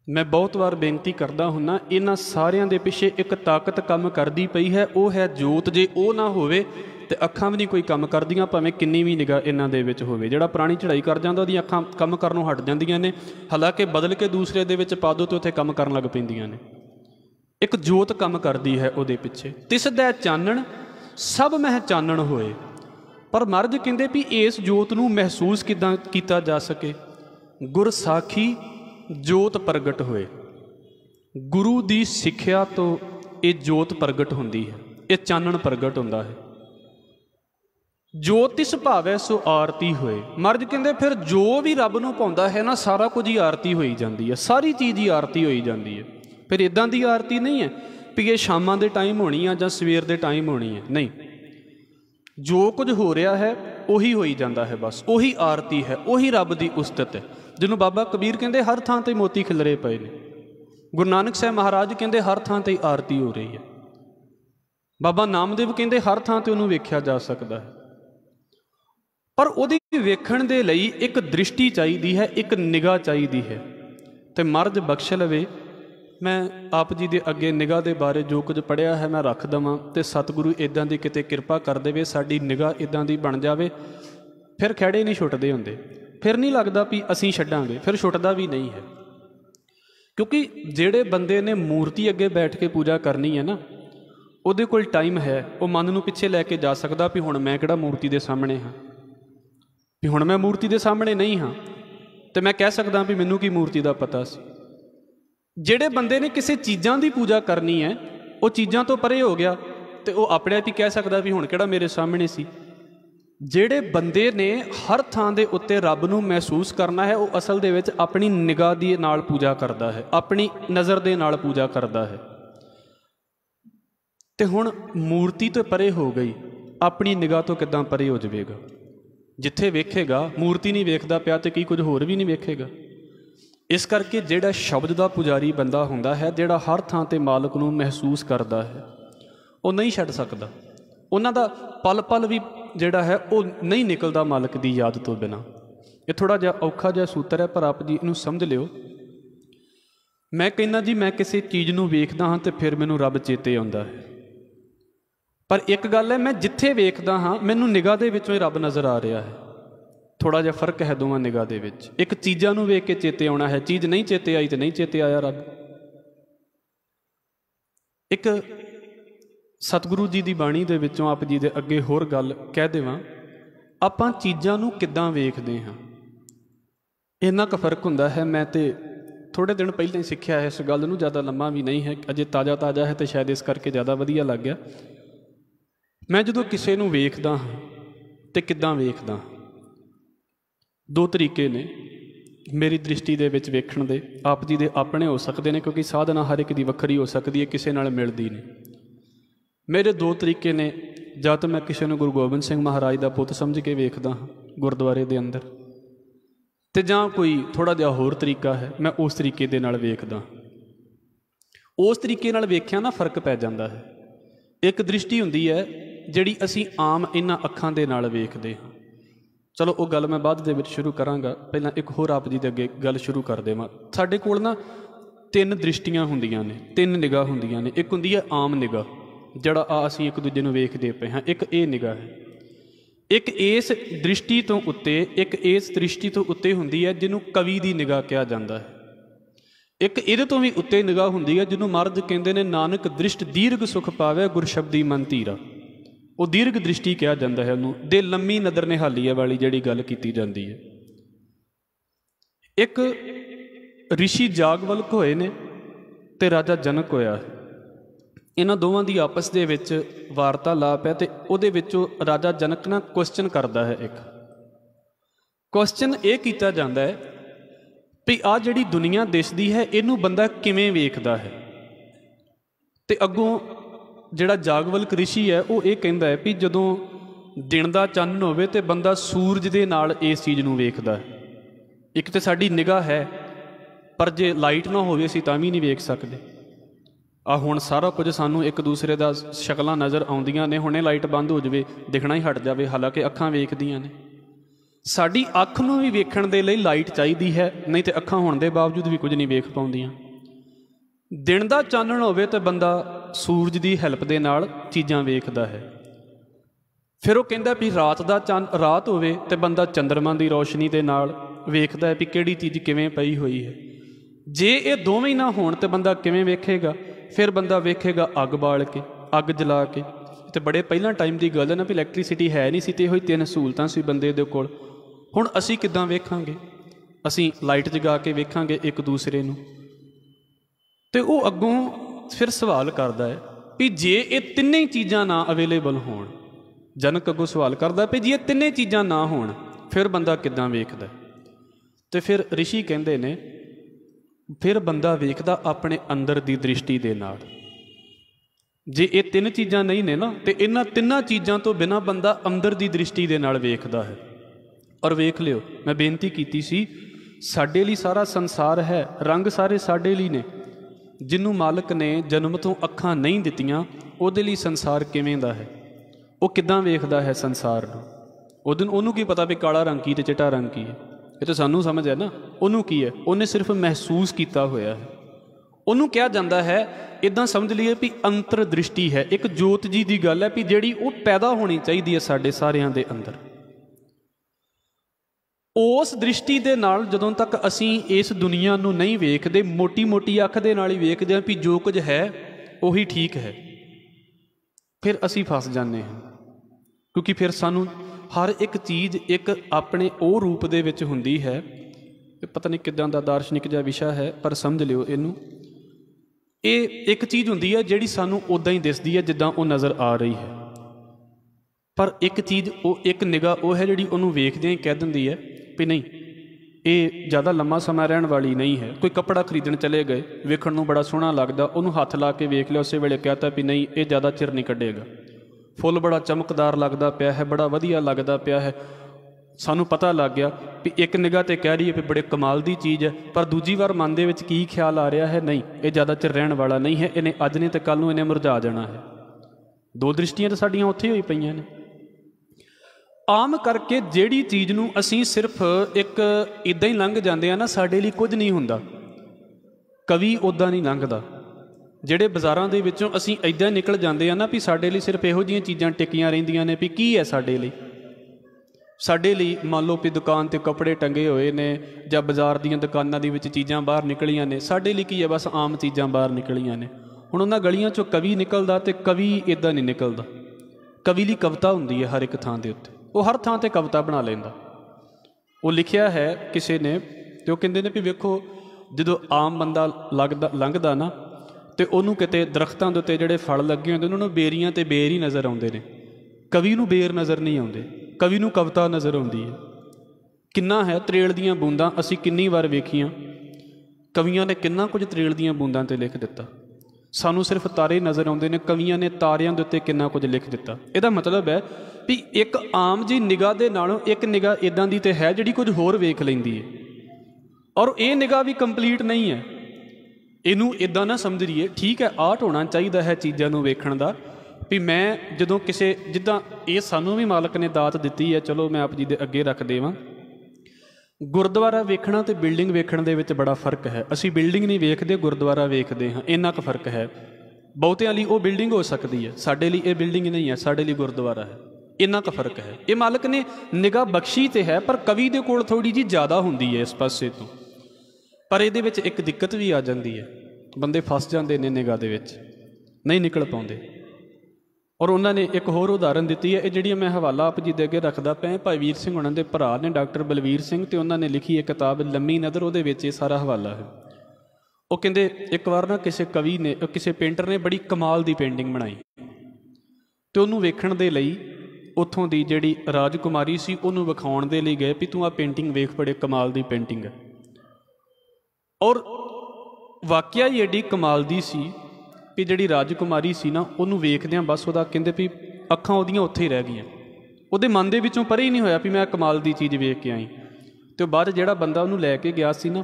ਮੈਂ ਬਹੁਤ ਵਾਰ ਬੇਨਤੀ ਕਰਦਾ ਹੁੰਨਾ ਇਹਨਾਂ ਸਾਰਿਆਂ ਦੇ ਪਿੱਛੇ ਇੱਕ ਤਾਕਤ ਕੰਮ ਕਰਦੀ ਪਈ ਹੈ ਉਹ ਹੈ ਜੋਤ ਜੇ ਉਹ ਨਾ ਹੋਵੇ ਤੇ ਅੱਖਾਂ ਵੀ ਨਹੀਂ ਕੋਈ ਕੰਮ ਕਰਦੀਆਂ ਭਾਵੇਂ ਕਿੰਨੀ ਵੀ ਨਿਗਾ ਇਹਨਾਂ ਦੇ ਵਿੱਚ ਹੋਵੇ ਜਿਹੜਾ ਪ੍ਰਾਣੀ ਚੜਾਈ ਕਰ ਜਾਂਦਾ ਉਹਦੀਆਂ ਅੱਖਾਂ ਕੰਮ ਕਰਨੋਂ ਹਟ ਜਾਂਦੀਆਂ ਨੇ ਹਾਲਾਂਕਿ ਬਦਲ ਕੇ ਦੂਸਰੇ ਦੇ ਵਿੱਚ ਪਾ ਦੋ ਤੇ ਉੱਥੇ ਕੰਮ ਕਰਨ ਲੱਗ ਪੈਂਦੀਆਂ ਨੇ ਇੱਕ ਜੋਤ ਕੰਮ ਕਰਦੀ ਹੈ ਉਹਦੇ ਪਿੱਛੇ ਤਿਸ ਦਾ ਚਾਨਣ ਸਭ ਮਹਿ ਚਾਨਣ ਹੋਏ ਪਰ ਮਰਦ ਕਹਿੰਦੇ ਵੀ ਇਸ ਜੋਤ ਨੂੰ ਮਹਿਸੂਸ ਕਿਦਾਂ ਕੀਤਾ ਜਾ ਸਕੇ ਗੁਰ ਸਾਖੀ ਜੋਤ ਪ੍ਰਗਟ ਹੋਏ ਗੁਰੂ ਦੀ ਸਿੱਖਿਆ ਤੋਂ ਇਹ ਜੋਤ ਪ੍ਰਗਟ ਹੁੰਦੀ ਹੈ ਇਹ ਚਾਨਣ ਪ੍ਰਗਟ ਹੁੰਦਾ ਹੈ ਜੋਤਿ ਸੁਭਾਵੈ ਸੋ ਆਰਤੀ ਹੋਏ ਮਰਦ ਕਹਿੰਦੇ ਫਿਰ ਜੋ ਵੀ ਰੱਬ ਨੂੰ ਪਾਉਂਦਾ ਹੈ ਨਾ ਸਾਰਾ ਕੁਝ ਹੀ ਆਰਤੀ ਹੋਈ ਜਾਂਦੀ ਹੈ ਸਾਰੀ ਚੀਜ਼ ਹੀ ਆਰਤੀ ਹੋਈ ਜਾਂਦੀ ਹੈ ਫਿਰ ਇਦਾਂ ਦੀ ਆਰਤੀ ਨਹੀਂ ਹੈ ਵੀ ਇਹ ਸ਼ਾਮਾਂ ਦੇ ਟਾਈਮ ਹੋਣੀ ਆ ਜਾਂ ਸਵੇਰ ਦੇ ਟਾਈਮ ਹੋਣੀ ਹੈ ਨਹੀਂ ਜੋ ਕੁਝ ਹੋ ਰਿਹਾ ਹੈ ਉਹੀ ਹੋਈ ਜਾਂਦਾ ਹੈ ਬਸ ਉਹੀ ਆਰਤੀ ਹੈ ਉਹੀ ਰੱਬ ਦੀ ਉਸਤਤ ਹੈ ਜਿਹਨੂੰ ਬਾਬਾ ਕਬੀਰ ਕਹਿੰਦੇ ਹਰ ਥਾਂ ਤੇ ਮੋਤੀ ਖਿਲਰੇ ਪਏ ਨੇ ਗੁਰੂ ਨਾਨਕ ਸਾਹਿਬ ਮਹਾਰਾਜ ਕਹਿੰਦੇ ਹਰ ਥਾਂ ਤੇ ਆਰਤੀ ਹੋ ਰਹੀ ਹੈ ਬਾਬਾ ਨਾਮਦੇਵ ਕਹਿੰਦੇ ਹਰ ਥਾਂ ਤੇ ਉਹਨੂੰ ਵੇਖਿਆ ਜਾ ਸਕਦਾ ਹੈ ਪਰ ਉਹਦੀ ਵੇਖਣ ਦੇ ਲਈ ਇੱਕ ਦ੍ਰਿਸ਼ਟੀ ਚਾਹੀਦੀ ਹੈ ਇੱਕ ਨਿਗਾਹ ਚਾਹੀਦੀ ਹੈ ਤੇ ਮਰਜ ਬਖਸ਼ ਲਵੇ ਮੈਂ ਆਪ ਜੀ ਦੇ ਅੱਗੇ ਨਿਗਾਹ ਦੇ ਬਾਰੇ ਜੋ ਕੁਝ ਪੜਿਆ ਹੈ ਮੈਂ ਰੱਖ ਦਵਾਂ ਤੇ ਸਤਿਗੁਰੂ ਇਦਾਂ ਦੀ ਕਿਤੇ ਕਿਰਪਾ ਕਰ ਦੇਵੇ ਸਾਡੀ ਨਿਗਾਹ ਇਦਾਂ ਦੀ ਬਣ ਜਾਵੇ ਫਿਰ ਖੜੇ ਨਹੀਂ ਛੁੱਟਦੇ ਹੁੰਦੇ ਫਿਰ ਨਹੀਂ ਲੱਗਦਾ ਵੀ ਅਸੀਂ ਛੱਡਾਂਗੇ ਫਿਰ ਛੁੱਟਦਾ ਵੀ ਨਹੀਂ ਹੈ ਕਿਉਂਕਿ ਜਿਹੜੇ ਬੰਦੇ ਨੇ ਮੂਰਤੀ ਅੱਗੇ ਬੈਠ ਕੇ ਪੂਜਾ ਕਰਨੀ ਹੈ ਨਾ ਉਹਦੇ ਕੋਲ ਟਾਈਮ ਹੈ ਉਹ ਮਨ ਨੂੰ ਪਿੱਛੇ ਲੈ ਕੇ ਜਾ ਸਕਦਾ ਵੀ ਹੁਣ ਮੈਂ ਕਿਹੜਾ ਮੂਰਤੀ ਦੇ ਸਾਹਮਣੇ ਹਾਂ ਵੀ ਹੁਣ ਮੈਂ ਮੂਰਤੀ ਦੇ ਸਾਹਮਣੇ ਨਹੀਂ ਹਾਂ ਤੇ ਮੈਂ ਕਹਿ ਸਕਦਾ ਵੀ ਮੈਨੂੰ ਕੀ ਮੂਰਤੀ ਦਾ ਪਤਾ ਸੀ ਜਿਹੜੇ ਬੰਦੇ ਨੇ ਕਿਸੇ ਚੀਜ਼ਾਂ ਦੀ ਪੂਜਾ ਕਰਨੀ ਹੈ ਉਹ ਚੀਜ਼ਾਂ ਤੋਂ ਪਰੇ ਹੋ ਗਿਆ ਤੇ ਉਹ ਆਪਣੇ ਆਪ ਹੀ ਕਹਿ ਸਕਦਾ ਵੀ ਹੁਣ ਕਿਹੜਾ ਮੇਰੇ ਸਾਹਮਣੇ ਸੀ ਜਿਹੜੇ ਬੰਦੇ ਨੇ ਹਰ ਥਾਂ ਦੇ ਉੱਤੇ ਰੱਬ ਨੂੰ ਮਹਿਸੂਸ ਕਰਨਾ ਹੈ ਉਹ ਅਸਲ ਦੇ ਵਿੱਚ ਆਪਣੀ ਨਿਗਾਹ ਦੀ ਨਾਲ ਪੂਜਾ ਕਰਦਾ ਹੈ ਆਪਣੀ ਨਜ਼ਰ ਦੇ ਨਾਲ ਪੂਜਾ ਕਰਦਾ ਹੈ ਤੇ ਹੁਣ ਮੂਰਤੀ ਤੋਂ ਪਰੇ ਹੋ ਗਈ ਆਪਣੀ ਨਿਗਾਹ ਤੋਂ ਕਿਦਾਂ ਪਰੇ ਹੋ ਜਾਵੇਗਾ ਜਿੱਥੇ ਵੇਖੇਗਾ ਮੂਰਤੀ ਨਹੀਂ ਵੇਖਦਾ ਪਿਆ ਤੇ ਕੀ ਕੁਝ ਹੋਰ ਵੀ ਨਹੀਂ ਵੇਖੇਗਾ ਇਸ ਕਰਕੇ ਜਿਹੜਾ ਸ਼ਬਦ ਦਾ ਪੁਜਾਰੀ ਬੰਦਾ ਹੁੰਦਾ ਹੈ ਜਿਹੜਾ ਹਰ ਥਾਂ ਤੇ ਮਾਲਕ ਨੂੰ ਮਹਿਸੂਸ ਕਰਦਾ ਹੈ ਉਹ ਨਹੀਂ ਛੱਡ ਸਕਦਾ ਉਹਨਾਂ ਦਾ ਪਲ ਪਲ ਵੀ ਜਿਹੜਾ ਹੈ ਉਹ ਨਹੀਂ ਨਿਕਲਦਾ ਮਾਲਕ ਦੀ ਯਾਦ ਤੋਂ ਬਿਨਾ ਇਹ ਥੋੜਾ ਜਿਹਾ ਔਖਾ ਜਿਹਾ ਸੂਤਰ ਹੈ ਪਰ ਆਪ ਜੀ ਇਹਨੂੰ ਸਮਝ ਲਿਓ ਮੈਂ ਕਹਿੰਦਾ ਜੀ ਮੈਂ ਕਿਸੇ ਚੀਜ਼ ਨੂੰ ਵੇਖਦਾ ਹਾਂ ਤੇ ਫਿਰ ਮੈਨੂੰ ਰੱਬ ਚੇਤੇ ਆਉਂਦਾ ਹੈ ਪਰ ਇੱਕ ਗੱਲ ਹੈ ਮੈਂ ਜਿੱਥੇ ਵੇਖਦਾ ਹਾਂ ਮੈਨੂੰ ਨਿਗਾਹ ਦੇ ਵਿੱਚੋਂ ਹੀ ਰੱਬ ਨਜ਼ਰ ਆ ਰਿਹਾ ਹੈ ਥੋੜਾ ਜਿਹਾ ਫਰਕ ਹੈ ਦੋਵਾਂ ਨਿਗਾਹ ਦੇ ਵਿੱਚ ਇੱਕ ਚੀਜ਼ਾਂ ਨੂੰ ਵੇਖ ਕੇ ਚੇਤੇ ਆਉਣਾ ਹੈ ਚੀਜ਼ ਨਹੀਂ ਚੇਤੇ ਆਈ ਤੇ ਨਹੀਂ ਚੇਤੇ ਆਇਆ ਰੱਬ ਇੱਕ ਸਤਿਗੁਰੂ ਜੀ ਦੀ ਬਾਣੀ ਦੇ ਵਿੱਚੋਂ ਆਪ ਜੀ ਦੇ ਅੱਗੇ ਹੋਰ ਗੱਲ ਕਹਿ ਦੇਵਾਂ ਆਪਾਂ ਚੀਜ਼ਾਂ ਨੂੰ ਕਿੱਦਾਂ ਵੇਖਦੇ ਹਾਂ ਇੰਨਾ ਕੁ ਫਰਕ ਹੁੰਦਾ ਹੈ ਮੈਂ ਤੇ ਥੋੜੇ ਦਿਨ ਪਹਿਲਾਂ ਹੀ ਸਿੱਖਿਆ ਹੈ ਇਸ ਗੱਲ ਨੂੰ ਜ਼ਿਆਦਾ ਲੰਮਾ ਵੀ ਨਹੀਂ ਹੈ ਅਜੇ ਤਾਜ਼ਾ ਤਾਜ਼ਾ ਹੈ ਤੇ ਸ਼ਾਇਦ ਇਸ ਕਰਕੇ ਜ਼ਿਆਦਾ ਵਧੀਆ ਲੱਗ ਗਿਆ ਮੈਂ ਜਦੋਂ ਕਿਸੇ ਨੂੰ ਵੇਖਦਾ ਹਾਂ ਤੇ ਕਿੱਦਾਂ ਵੇਖਦਾ ਹਾਂ ਦੋ ਤਰੀਕੇ ਨੇ ਮੇਰੀ ਦ੍ਰਿਸ਼ਟੀ ਦੇ ਵਿੱਚ ਵੇਖਣ ਦੇ ਆਪ ਜੀ ਦੇ ਆਪਣੇ ਹੋ ਸਕਦੇ ਨੇ ਕਿਉਂਕਿ ਸਾਧਨਾ ਹਰ ਇੱਕ ਦੀ ਵੱਖਰੀ ਹੋ ਸਕਦੀ ਹੈ ਕਿਸੇ ਨਾਲ ਮਿਲਦੀ ਨਹੀਂ ਮੇਰੇ ਦੋ ਤਰੀਕੇ ਨੇ ਜਾਂ ਤਾਂ ਮੈਂ ਕਿਸੇ ਨੂੰ ਗੁਰੂ ਗੋਬਿੰਦ ਸਿੰਘ ਮਹਾਰਾਜ ਦਾ ਪੁੱਤ ਸਮਝ ਕੇ ਵੇਖਦਾ ਹਾਂ ਗੁਰਦੁਆਰੇ ਦੇ ਅੰਦਰ ਤੇ ਜਾਂ ਕੋਈ ਥੋੜਾ ਜਿਹਾ ਹੋਰ ਤਰੀਕਾ ਹੈ ਮੈਂ ਉਸ ਤਰੀਕੇ ਦੇ ਨਾਲ ਵੇਖਦਾ ਉਸ ਤਰੀਕੇ ਨਾਲ ਵੇਖਿਆ ਨਾ ਫਰਕ ਪੈ ਜਾਂਦਾ ਹੈ ਇੱਕ ਦ੍ਰਿਸ਼ਟੀ ਹੁੰਦੀ ਹੈ ਜਿਹੜੀ ਅਸੀਂ ਆਮ ਇਹਨਾਂ ਅੱਖਾਂ ਦੇ ਨਾਲ ਵੇਖਦੇ ਹਾਂ ਚਲੋ ਉਹ ਗੱਲ ਮੈਂ ਬਾਅਦ ਦੇ ਵਿੱਚ ਸ਼ੁਰੂ ਕਰਾਂਗਾ ਪਹਿਲਾਂ ਇੱਕ ਹੋਰ ਆਪ ਜੀ ਦੇ ਅੱਗੇ ਗੱਲ ਸ਼ੁਰੂ ਕਰ ਦੇਵਾਂ ਸਾਡੇ ਕੋਲ ਨਾ ਤਿੰਨ ਦ੍ਰਿਸ਼ਟੀਆਂ ਹੁੰਦੀਆਂ ਨੇ ਤਿੰਨ ਨਿਗਾਹ ਹੁੰਦੀਆਂ ਨੇ ਇੱਕ ਹੁੰਦੀ ਹੈ ਆਮ ਨਿਗਾਹ ਜਿਹੜਾ ਆ ਅਸੀਂ ਇੱਕ ਦੂਜੇ ਨੂੰ ਵੇਖਦੇ ਪਏ ਹਾਂ ਇੱਕ ਇਹ ਨਿਗਾਹ ਹੈ ਇੱਕ ਇਸ ਦ੍ਰਿਸ਼ਟੀ ਤੋਂ ਉੱਤੇ ਇੱਕ ਇਸ ਦ੍ਰਿਸ਼ਟੀ ਤੋਂ ਉੱਤੇ ਹੁੰਦੀ ਹੈ ਜਿਹਨੂੰ ਕਵੀ ਦੀ ਨਿਗਾਹ ਕਿਹਾ ਜਾਂਦਾ ਹੈ ਇੱਕ ਇਹਦੇ ਤੋਂ ਵੀ ਉੱਤੇ ਨਿਗਾਹ ਹੁੰਦੀ ਹੈ ਜਿਹਨੂੰ ਮਰਦ ਕਹਿੰਦੇ ਨੇ ਨਾਨਕ ਦ੍ਰਿਸ਼ਟ ਦੀਰਘ ਸੁਖ ਪਾਵੇ ਗੁਰਸ਼ਬਦੀ ਮੰਤੀਰਾ ਉਹ ਦੀਰਘ ਦ੍ਰਿਸ਼ਟੀ ਕਿਹਾ ਜਾਂਦਾ ਹੈ ਉਹਨੂੰ ਦੇ ਲੰਮੀ ਨਦਰ ਨਿਹਾਲੀ ਵਾਲੀ ਜਿਹੜੀ ਗੱਲ ਕੀਤੀ ਜਾਂਦੀ ਹੈ ਇੱਕ ॠषि ਜਾਗਵਲਕ ਹੋਏ ਨੇ ਤੇ ਰਾਜਾ ਜਨਕ ਹੋਇਆ ਇਹਨਾਂ ਦੋਵਾਂ ਦੀ ਆਪਸ ਦੇ ਵਿੱਚ ਵਾਰਤਾਲਾਪ ਹੈ ਤੇ ਉਹਦੇ ਵਿੱਚੋਂ ਰਾਜਾ ਜਨਕ ਨਾ ਕੁਐਸਚਨ ਕਰਦਾ ਹੈ ਇੱਕ ਕੁਐਸਚਨ ਇਹ ਕੀਤਾ ਜਾਂਦਾ ਹੈ ਵੀ ਆ ਜਿਹੜੀ ਦੁਨੀਆ ਦਿਸਦੀ ਹੈ ਇਹਨੂੰ ਬੰਦਾ ਕਿਵੇਂ ਵੇਖਦਾ ਹੈ ਤੇ ਅੱਗੋਂ ਜਿਹੜਾ ਜਾਗਵਲਕ ਰਿਸ਼ੀ ਹੈ ਉਹ ਇਹ ਕਹਿੰਦਾ ਹੈ ਵੀ ਜਦੋਂ ਦਿਨ ਦਾ ਚੰਨ ਹੋਵੇ ਤੇ ਬੰਦਾ ਸੂਰਜ ਦੇ ਨਾਲ ਇਸ ਚੀਜ਼ ਨੂੰ ਵੇਖਦਾ ਇੱਕ ਤੇ ਸਾਡੀ ਨਿਗਾਹ ਹੈ ਪਰ ਜੇ ਲਾਈਟ ਨਾ ਹੋਵੇ ਅਸੀਂ ਤਾਂ ਵੀ ਨਹੀਂ ਵੇਖ ਸਕਦੇ ਆ ਹੁਣ ਸਾਰਾ ਕੁਝ ਸਾਨੂੰ ਇੱਕ ਦੂਸਰੇ ਦਾ ਸ਼ਕਲਾਂ ਨਜ਼ਰ ਆਉਂਦੀਆਂ ਨੇ ਹੁਣੇ ਲਾਈਟ ਬੰਦ ਹੋ ਜਵੇ ਦਿਖਣਾ ਹੀ ਹਟ ਜਾਵੇ ਹਾਲਾਂਕਿ ਅੱਖਾਂ ਵੇਖਦੀਆਂ ਨੇ ਸਾਡੀ ਅੱਖ ਨੂੰ ਵੀ ਵੇਖਣ ਦੇ ਲਈ ਲਾਈਟ ਚਾਹੀਦੀ ਹੈ ਨਹੀਂ ਤੇ ਅੱਖਾਂ ਹੋਣ ਦੇ ਬਾਵਜੂਦ ਵੀ ਕੁਝ ਨਹੀਂ ਵੇਖ ਪਾਉਂਦੀਆਂ ਦਿਨ ਦਾ ਚਾਨਣ ਹੋਵੇ ਤੇ ਬੰਦਾ ਸੂਰਜ ਦੀ ਹੈਲਪ ਦੇ ਨਾਲ ਚੀਜ਼ਾਂ ਵੇਖਦਾ ਹੈ ਫਿਰ ਉਹ ਕਹਿੰਦਾ ਵੀ ਰਾਤ ਦਾ ਚੰਨ ਰਾਤ ਹੋਵੇ ਤੇ ਬੰਦਾ ਚੰਦਰਮਾ ਦੀ ਰੋਸ਼ਨੀ ਦੇ ਨਾਲ ਵੇਖਦਾ ਹੈ ਵੀ ਕਿਹੜੀ ਚੀਜ਼ ਕਿਵੇਂ ਪਈ ਹੋਈ ਹੈ ਜੇ ਇਹ ਦੋਵੇਂ ਹੀ ਨਾ ਹੋਣ ਤੇ ਬੰਦਾ ਕਿਵੇਂ ਵੇਖੇਗਾ ਫਿਰ ਬੰਦਾ ਵੇਖੇਗਾ ਅੱਗ ਬਾਲ ਕੇ ਅੱਗ ਜਲਾ ਕੇ ਤੇ ਬੜੇ ਪਹਿਲਾਂ ਟਾਈਮ ਦੀ ਗੱਲ ਹੈ ਨਾ ਵੀ ਇਲੈਕਟ੍ਰਿਸਿਟੀ ਹੈ ਨਹੀਂ ਸੀ ਤੇ ਹੋਈ ਤਿੰਨ ਸਹੂਲਤਾਂ ਸੀ ਬੰਦੇ ਦੇ ਕੋਲ ਹੁਣ ਅਸੀਂ ਕਿੱਦਾਂ ਵੇਖਾਂਗੇ ਅਸੀਂ ਲਾਈਟ ਜਗਾ ਕੇ ਵੇਖਾਂਗੇ ਇੱਕ ਦੂਸਰੇ ਨੂੰ ਤੇ ਉਹ ਅੱਗੋਂ ਫਿਰ ਸਵਾਲ ਕਰਦਾ ਹੈ ਵੀ ਜੇ ਇਹ ਤਿੰਨੇ ਚੀਜ਼ਾਂ ਨਾ ਅਵੇਲੇਬਲ ਹੋਣ ਜਨਕ ਅੱਗੋਂ ਸਵਾਲ ਕਰਦਾ ਵੀ ਜੇ ਇਹ ਤਿੰਨੇ ਚੀਜ਼ਾਂ ਨਾ ਹੋਣ ਫਿਰ ਬੰਦਾ ਕਿੱਦਾਂ ਵੇਖਦਾ ਤੇ ਫਿਰ ઋષਿ ਕਹਿੰਦੇ ਨੇ ਫਿਰ ਬੰਦਾ ਵੇਖਦਾ ਆਪਣੇ ਅੰਦਰ ਦੀ ਦ੍ਰਿਸ਼ਟੀ ਦੇ ਨਾਲ ਜੇ ਇਹ ਤਿੰਨ ਚੀਜ਼ਾਂ ਨਹੀਂ ਨੇ ਨਾ ਤੇ ਇਹਨਾਂ ਤਿੰਨਾਂ ਚੀਜ਼ਾਂ ਤੋਂ ਬਿਨਾ ਬੰਦਾ ਅੰਦਰ ਦੀ ਦ੍ਰਿਸ਼ਟੀ ਦੇ ਨਾਲ ਵੇਖਦਾ ਹੈ ਔਰ ਵੇਖ ਲਿਓ ਮੈਂ ਬੇਨਤੀ ਕੀਤੀ ਸੀ ਸਾਡੇ ਲਈ ਸਾਰਾ ਸੰਸਾਰ ਹੈ ਰੰਗ ਸਾਰੇ ਸਾਡੇ ਲਈ ਨੇ ਜਿਹਨੂੰ ਮਾਲਕ ਨੇ ਜਨਮ ਤੋਂ ਅੱਖਾਂ ਨਹੀਂ ਦਿੱਤੀਆਂ ਉਹਦੇ ਲਈ ਸੰਸਾਰ ਕਿਵੇਂ ਦਾ ਹੈ ਉਹ ਕਿਦਾਂ ਵੇਖਦਾ ਹੈ ਸੰਸਾਰ ਨੂੰ ਉਹਦਨ ਉਹਨੂੰ ਕੀ ਪਤਾ ਵੀ ਕਾਲਾ ਰੰਗ ਕੀ ਤੇ ਚਿੱਟਾ ਰੰਗ ਕੀ ਹੈ ਇਹ ਤਾਂ ਸਾਨੂੰ ਸਮਝ ਹੈ ਨਾ ਉਹਨੂੰ ਕੀ ਹੈ ਉਹਨੇ ਸਿਰਫ ਮਹਿਸੂਸ ਕੀਤਾ ਹੋਇਆ ਹੈ ਉਹਨੂੰ ਕਿਹਾ ਜਾਂਦਾ ਹੈ ਇਦਾਂ ਸਮਝ ਲਈਏ ਵੀ ਅੰਤਰ ਦ੍ਰਿਸ਼ਟੀ ਹੈ ਇੱਕ ਜੋਤ ਜੀ ਦੀ ਗੱਲ ਹੈ ਵੀ ਜਿਹੜੀ ਉਹ ਪੈਦਾ ਹੋਣੀ ਚਾਹੀਦੀ ਹੈ ਸਾਡੇ ਸਾਰਿਆਂ ਦੇ ਅੰਦਰ ਉਸ ਦ੍ਰਿਸ਼ਟੀ ਦੇ ਨਾਲ ਜਦੋਂ ਤੱਕ ਅਸੀਂ ਇਸ ਦੁਨੀਆ ਨੂੰ ਨਹੀਂ ਵੇਖਦੇ ਮੋਟੀ-ਮੋਟੀ ਅੱਖ ਦੇ ਨਾਲ ਹੀ ਵੇਖਦੇ ਆਂ ਵੀ ਜੋ ਕੁਝ ਹੈ ਉਹੀ ਠੀਕ ਹੈ ਫਿਰ ਅਸੀਂ ਫਸ ਜਾਂਦੇ ਹਾਂ ਕਿਉਂਕਿ ਫਿਰ ਸਾਨੂੰ ਹਰ ਇੱਕ ਚੀਜ਼ ਇੱਕ ਆਪਣੇ ਉਹ ਰੂਪ ਦੇ ਵਿੱਚ ਹੁੰਦੀ ਹੈ ਪਤਾ ਨਹੀਂ ਕਿਦਾਂ ਦਾ ਦਾਰਸ਼ਨਿਕ ਜਿਹਾ ਵਿਸ਼ਾ ਹੈ ਪਰ ਸਮਝ ਲਿਓ ਇਹਨੂੰ ਇਹ ਇੱਕ ਚੀਜ਼ ਹੁੰਦੀ ਹੈ ਜਿਹੜੀ ਸਾਨੂੰ ਉਦਾਂ ਹੀ ਦਿਸਦੀ ਹੈ ਜਿੱਦਾਂ ਉਹ ਨਜ਼ਰ ਆ ਰਹੀ ਹੈ ਪਰ ਇੱਕ ਚੀਜ਼ ਉਹ ਇੱਕ ਨਿਗਾਹ ਉਹ ਹੈ ਜਿਹੜੀ ਉਹਨੂੰ ਵੇਖਦੇ ਹੀ ਕਹਿ ਦਿੰਦੀ ਹੈ ਵੀ ਨਹੀਂ ਇਹ ਜ਼ਿਆਦਾ ਲੰਮਾ ਸਮਾਂ ਰਹਿਣ ਵਾਲੀ ਨਹੀਂ ਹੈ ਕੋਈ ਕੱਪੜਾ ਖਰੀਦਣ ਚਲੇ ਗਏ ਵੇਖਣ ਨੂੰ ਬੜਾ ਸੋਹਣਾ ਲੱਗਦਾ ਉਹਨੂੰ ਹੱਥ ਲਾ ਕੇ ਵੇਖ ਲਿਆ ਉਸੇ ਵੇਲੇ ਕਹਤਾ ਵੀ ਨਹੀਂ ਇਹ ਜ਼ਿਆਦਾ ਚਿਰ ਨਹੀਂ ਕੱਢੇਗਾ ਫੁੱਲ ਬੜਾ ਚਮਕਦਾਰ ਲੱਗਦਾ ਪਿਆ ਹੈ ਬੜਾ ਵਧੀਆ ਲੱਗਦਾ ਪਿਆ ਹੈ ਸਾਨੂੰ ਪਤਾ ਲੱਗ ਗਿਆ ਵੀ ਇੱਕ ਨਿਗਾਹ ਤੇ ਕਹਿ ਰਹੀ ਵੀ ਬੜੇ ਕਮਾਲ ਦੀ ਚੀਜ਼ ਹੈ ਪਰ ਦੂਜੀ ਵਾਰ ਮਨ ਦੇ ਵਿੱਚ ਕੀ ਖਿਆਲ ਆ ਰਿਹਾ ਹੈ ਨਹੀਂ ਇਹ ਜ਼ਿਆਦਾ ਚਿਰ ਰਹਿਣ ਵਾਲਾ ਨਹੀਂ ਹੈ ਇਹਨੇ ਅੱਜ ਨਹੀਂ ਤੇ ਕੱਲ ਨੂੰ ਇਹਨੇ ਮੁਰਝਾ ਜਾਣਾ ਹੈ ਦੋ ਦ੍ਰਿਸ਼ਟੀਆਂ ਤਾਂ ਸਾਡੀਆਂ ਉੱਥੇ ਹੀ ਹੋਈ ਪਈਆਂ ਨੇ ਆਮ ਕਰਕੇ ਜਿਹੜੀ ਚੀਜ਼ ਨੂੰ ਅਸੀਂ ਸਿਰਫ ਇੱਕ ਇਦਾਂ ਹੀ ਲੰਘ ਜਾਂਦੇ ਆ ਨਾ ਸਾਡੇ ਲਈ ਕੁਝ ਨਹੀਂ ਹੁੰਦਾ ਕਵੀ ਉਦਾਂ ਨਹੀਂ ਲੰਘਦਾ ਜਿਹੜੇ ਬਾਜ਼ਾਰਾਂ ਦੇ ਵਿੱਚੋਂ ਅਸੀਂ ਇਦਾਂ ਨਿਕਲ ਜਾਂਦੇ ਆ ਨਾ ਵੀ ਸਾਡੇ ਲਈ ਸਿਰਫ ਇਹੋ ਜੀਆਂ ਚੀਜ਼ਾਂ ਟਿਕੀਆਂ ਰਹਿੰਦੀਆਂ ਨੇ ਵੀ ਕੀ ਹੈ ਸਾਡੇ ਲਈ ਸਾਡੇ ਲਈ ਮੰਨ ਲਓ ਵੀ ਦੁਕਾਨ ਤੇ ਕੱਪੜੇ ਟੰਗੇ ਹੋਏ ਨੇ ਜਾਂ ਬਾਜ਼ਾਰ ਦੀਆਂ ਦੁਕਾਨਾਂ ਦੇ ਵਿੱਚ ਚੀਜ਼ਾਂ ਬਾਹਰ ਨਿਕਲੀਆਂ ਨੇ ਸਾਡੇ ਲਈ ਕੀ ਹੈ ਬਸ ਆਮ ਚੀਜ਼ਾਂ ਬਾਹਰ ਨਿਕਲੀਆਂ ਨੇ ਹੁਣ ਉਹਨਾਂ ਗਲੀਆਂ ਚੋਂ ਕਵੀ ਨਿਕਲਦਾ ਤੇ ਕਵੀ ਇਦਾਂ ਨਹੀਂ ਨਿਕਲਦਾ ਕਵੀ ਲਈ ਕਵਤਾ ਹੁੰਦੀ ਹੈ ਹਰ ਇੱਕ ਥਾਂ ਦੇ ਉੱਤੇ ਉਹ ਹਰ ਥਾਂ ਤੇ ਕਵਿਤਾ ਬਣਾ ਲੈਂਦਾ ਉਹ ਲਿਖਿਆ ਹੈ ਕਿਸੇ ਨੇ ਤੇ ਉਹ ਕਹਿੰਦੇ ਨੇ ਵੀ ਵੇਖੋ ਜਦੋਂ ਆਮ ਬੰਦਾ ਲੱਗਦਾ ਲੰਘਦਾ ਨਾ ਤੇ ਉਹਨੂੰ ਕਿਤੇ ਦਰਖਤਾਂ ਦੇ ਉੱਤੇ ਜਿਹੜੇ ਫਲ ਲੱਗੇ ਹੁੰਦੇ ਉਹਨਾਂ ਨੂੰ ਬੇਰੀਆਂ ਤੇ ਬੇਰ ਹੀ ਨਜ਼ਰ ਆਉਂਦੇ ਨੇ ਕਵੀ ਨੂੰ ਬੇਰ ਨਜ਼ਰ ਨਹੀਂ ਆਉਂਦੇ ਕਵੀ ਨੂੰ ਕਵਿਤਾ ਨਜ਼ਰ ਆਉਂਦੀ ਹੈ ਕਿੰਨਾ ਹੈ ਤਰੇਲ ਦੀਆਂ ਬੂੰਦਾਂ ਅਸੀਂ ਕਿੰਨੀ ਵਾਰ ਵੇਖੀਆਂ ਕਵੀਆਂ ਨੇ ਕਿੰਨਾ ਕੁਝ ਤਰੇਲ ਦੀਆਂ ਬੂੰਦਾਂ ਤੇ ਲਿਖ ਦਿੱਤਾ ਸਾਨੂੰ ਸਿਰਫ ਤਾਰੇ ਨਜ਼ਰ ਆਉਂਦੇ ਨੇ ਕਵੀਆਂ ਨੇ ਤਾਰਿਆਂ ਦੇ ਉੱਤੇ ਕਿੰਨਾ ਕੁਝ ਲਿਖ ਦਿੱਤਾ ਇਹਦਾ ਮਤਲਬ ਹੈ ਵੀ ਇੱਕ ਆਮ ਜੀ ਨਿਗਾਹ ਦੇ ਨਾਲੋਂ ਇੱਕ ਨਿਗਾਹ ਇਦਾਂ ਦੀ ਤੇ ਹੈ ਜਿਹੜੀ ਕੁਝ ਹੋਰ ਵੇਖ ਲੈਂਦੀ ਹੈ ਔਰ ਇਹ ਨਿਗਾਹ ਵੀ ਕੰਪਲੀਟ ਨਹੀਂ ਹੈ ਇਹਨੂੰ ਇਦਾਂ ਨਾ ਸਮਝ ਰਹੀਏ ਠੀਕ ਹੈ ਆਰਟ ਹੋਣਾ ਚਾਹੀਦਾ ਹੈ ਚੀਜ਼ਾਂ ਨੂੰ ਵੇਖਣ ਦਾ ਵੀ ਮੈਂ ਜਦੋਂ ਕਿਸੇ ਜਿੱਦਾਂ ਇਹ ਸਾਨੂੰ ਵੀ ਮਾਲਕ ਨੇ ਦਾਤ ਦਿੱਤੀ ਹੈ ਚਲੋ ਮੈਂ ਆਪ ਜੀ ਦੇ ਅੱਗੇ ਰੱਖ ਦੇਵਾਂ ਗੁਰਦੁਆਰਾ ਵੇਖਣਾ ਤੇ ਬਿਲਡਿੰਗ ਵੇਖਣ ਦੇ ਵਿੱਚ ਬੜਾ ਫਰਕ ਹੈ ਅਸੀਂ ਬਿਲਡਿੰਗ ਨਹੀਂ ਵੇਖਦੇ ਗੁਰਦੁਆਰਾ ਵੇਖਦੇ ਹਾਂ ਇੰਨਾ ਕੁ ਫਰਕ ਹੈ ਬਹੁਤਿਆਂ ਲਈ ਉਹ ਬਿਲਡਿੰਗ ਹੋ ਸਕਦੀ ਹੈ ਸਾਡੇ ਲਈ ਇਹ ਬਿਲਡਿੰਗ ਨਹੀਂ ਹੈ ਸਾਡੇ ਲਈ ਗੁਰਦੁਆਰਾ ਹੈ ਇੰਨਾ ਕੁ ਫਰਕ ਹੈ ਇਹ ਮਾਲਕ ਨੇ ਨਿਗਾ ਬਖਸ਼ੀ ਤੇ ਹੈ ਪਰ ਕਵੀ ਦੇ ਕੋਲ ਥੋੜੀ ਜੀ ਜ਼ਿਆਦਾ ਹੁੰਦੀ ਹੈ ਇਸ ਪਾਸੇ ਤੋਂ ਪਰ ਇਹਦੇ ਵਿੱਚ ਇੱਕ ਦਿੱਕਤ ਵੀ ਆ ਜਾਂਦੀ ਹੈ ਬੰਦੇ ਫਸ ਜਾਂਦੇ ਨੇ ਨਿਗਾ ਦੇ ਵਿੱਚ ਨਹੀਂ ਨਿਕਲ ਪਾਉਂਦੇ ਔਰ ਉਹਨਾਂ ਨੇ ਇੱਕ ਹੋਰ ਉਦਾਹਰਨ ਦਿੱਤੀ ਹੈ ਇਹ ਜਿਹੜੀ ਮੈਂ ਹਵਾਲਾ ਆਪ ਜੀ ਦੇ ਅੱਗੇ ਰੱਖਦਾ ਪਿਆ ਭਾਈ ਵੀਰ ਸਿੰਘ ਉਹਨਾਂ ਦੇ ਭਰਾ ਨੇ ਡਾਕਟਰ ਬਲਵੀਰ ਸਿੰਘ ਤੇ ਉਹਨਾਂ ਨੇ ਲਿਖੀ ਇੱਕ ਕਿਤਾਬ ਲੰਮੀ ਨਜ਼ਰ ਉਹਦੇ ਵਿੱਚ ਇਹ ਸਾਰਾ ਹਵਾਲਾ ਹੈ ਉਹ ਕਹਿੰਦੇ ਇੱਕ ਵਾਰ ਨਾ ਕਿਸੇ ਕਵੀ ਨੇ ਕਿਸੇ ਪੇਂਟਰ ਨੇ ਬੜੀ ਕਮਾਲ ਦੀ ਪੇਂਟਿੰਗ ਬਣਾਈ ਤੇ ਉਹਨੂੰ ਵੇਖਣ ਦੇ ਲਈ ਉੱਥੋਂ ਦੀ ਜਿਹੜੀ ਰਾਜਕੁਮਾਰੀ ਸੀ ਉਹਨੂੰ ਵਿਖਾਉਣ ਦੇ ਲਈ ਗਏ ਵੀ ਤੂੰ ਆ ਪੇਂਟਿੰਗ ਵੇਖ ਬੜੇ ਕਮਾਲ ਦੀ ਪੇਂਟਿੰਗ ਹੈ ਔਰ ਵਾਕਿਆ ਹੀ ਏਡੀ ਕਮਾਲ ਦੀ ਸੀ ਵੀ ਜਿਹੜੀ ਰਾਜਕੁਮਾਰੀ ਸੀ ਨਾ ਉਹਨੂੰ ਵੇਖਦਿਆਂ ਬਸ ਉਹਦਾ ਕਹਿੰਦੇ ਵੀ ਅੱਖਾਂ ਉਹਦੀਆਂ ਉੱਥੇ ਹੀ ਰਹਿ ਗਈਆਂ ਉਹਦੇ ਮਨ ਦੇ ਵਿੱਚੋਂ ਪਰੇ ਹੀ ਨਹੀਂ ਹੋਇਆ ਵੀ ਮੈਂ ਕਮਾਲ ਦੀ ਚੀਜ਼ ਵੇਖ ਕੇ ਆਈ ਤੇ ਬਾਅਦ ਜਿਹੜਾ ਬੰਦਾ ਉਹਨੂੰ ਲੈ ਕੇ ਗਿਆ ਸੀ ਨਾ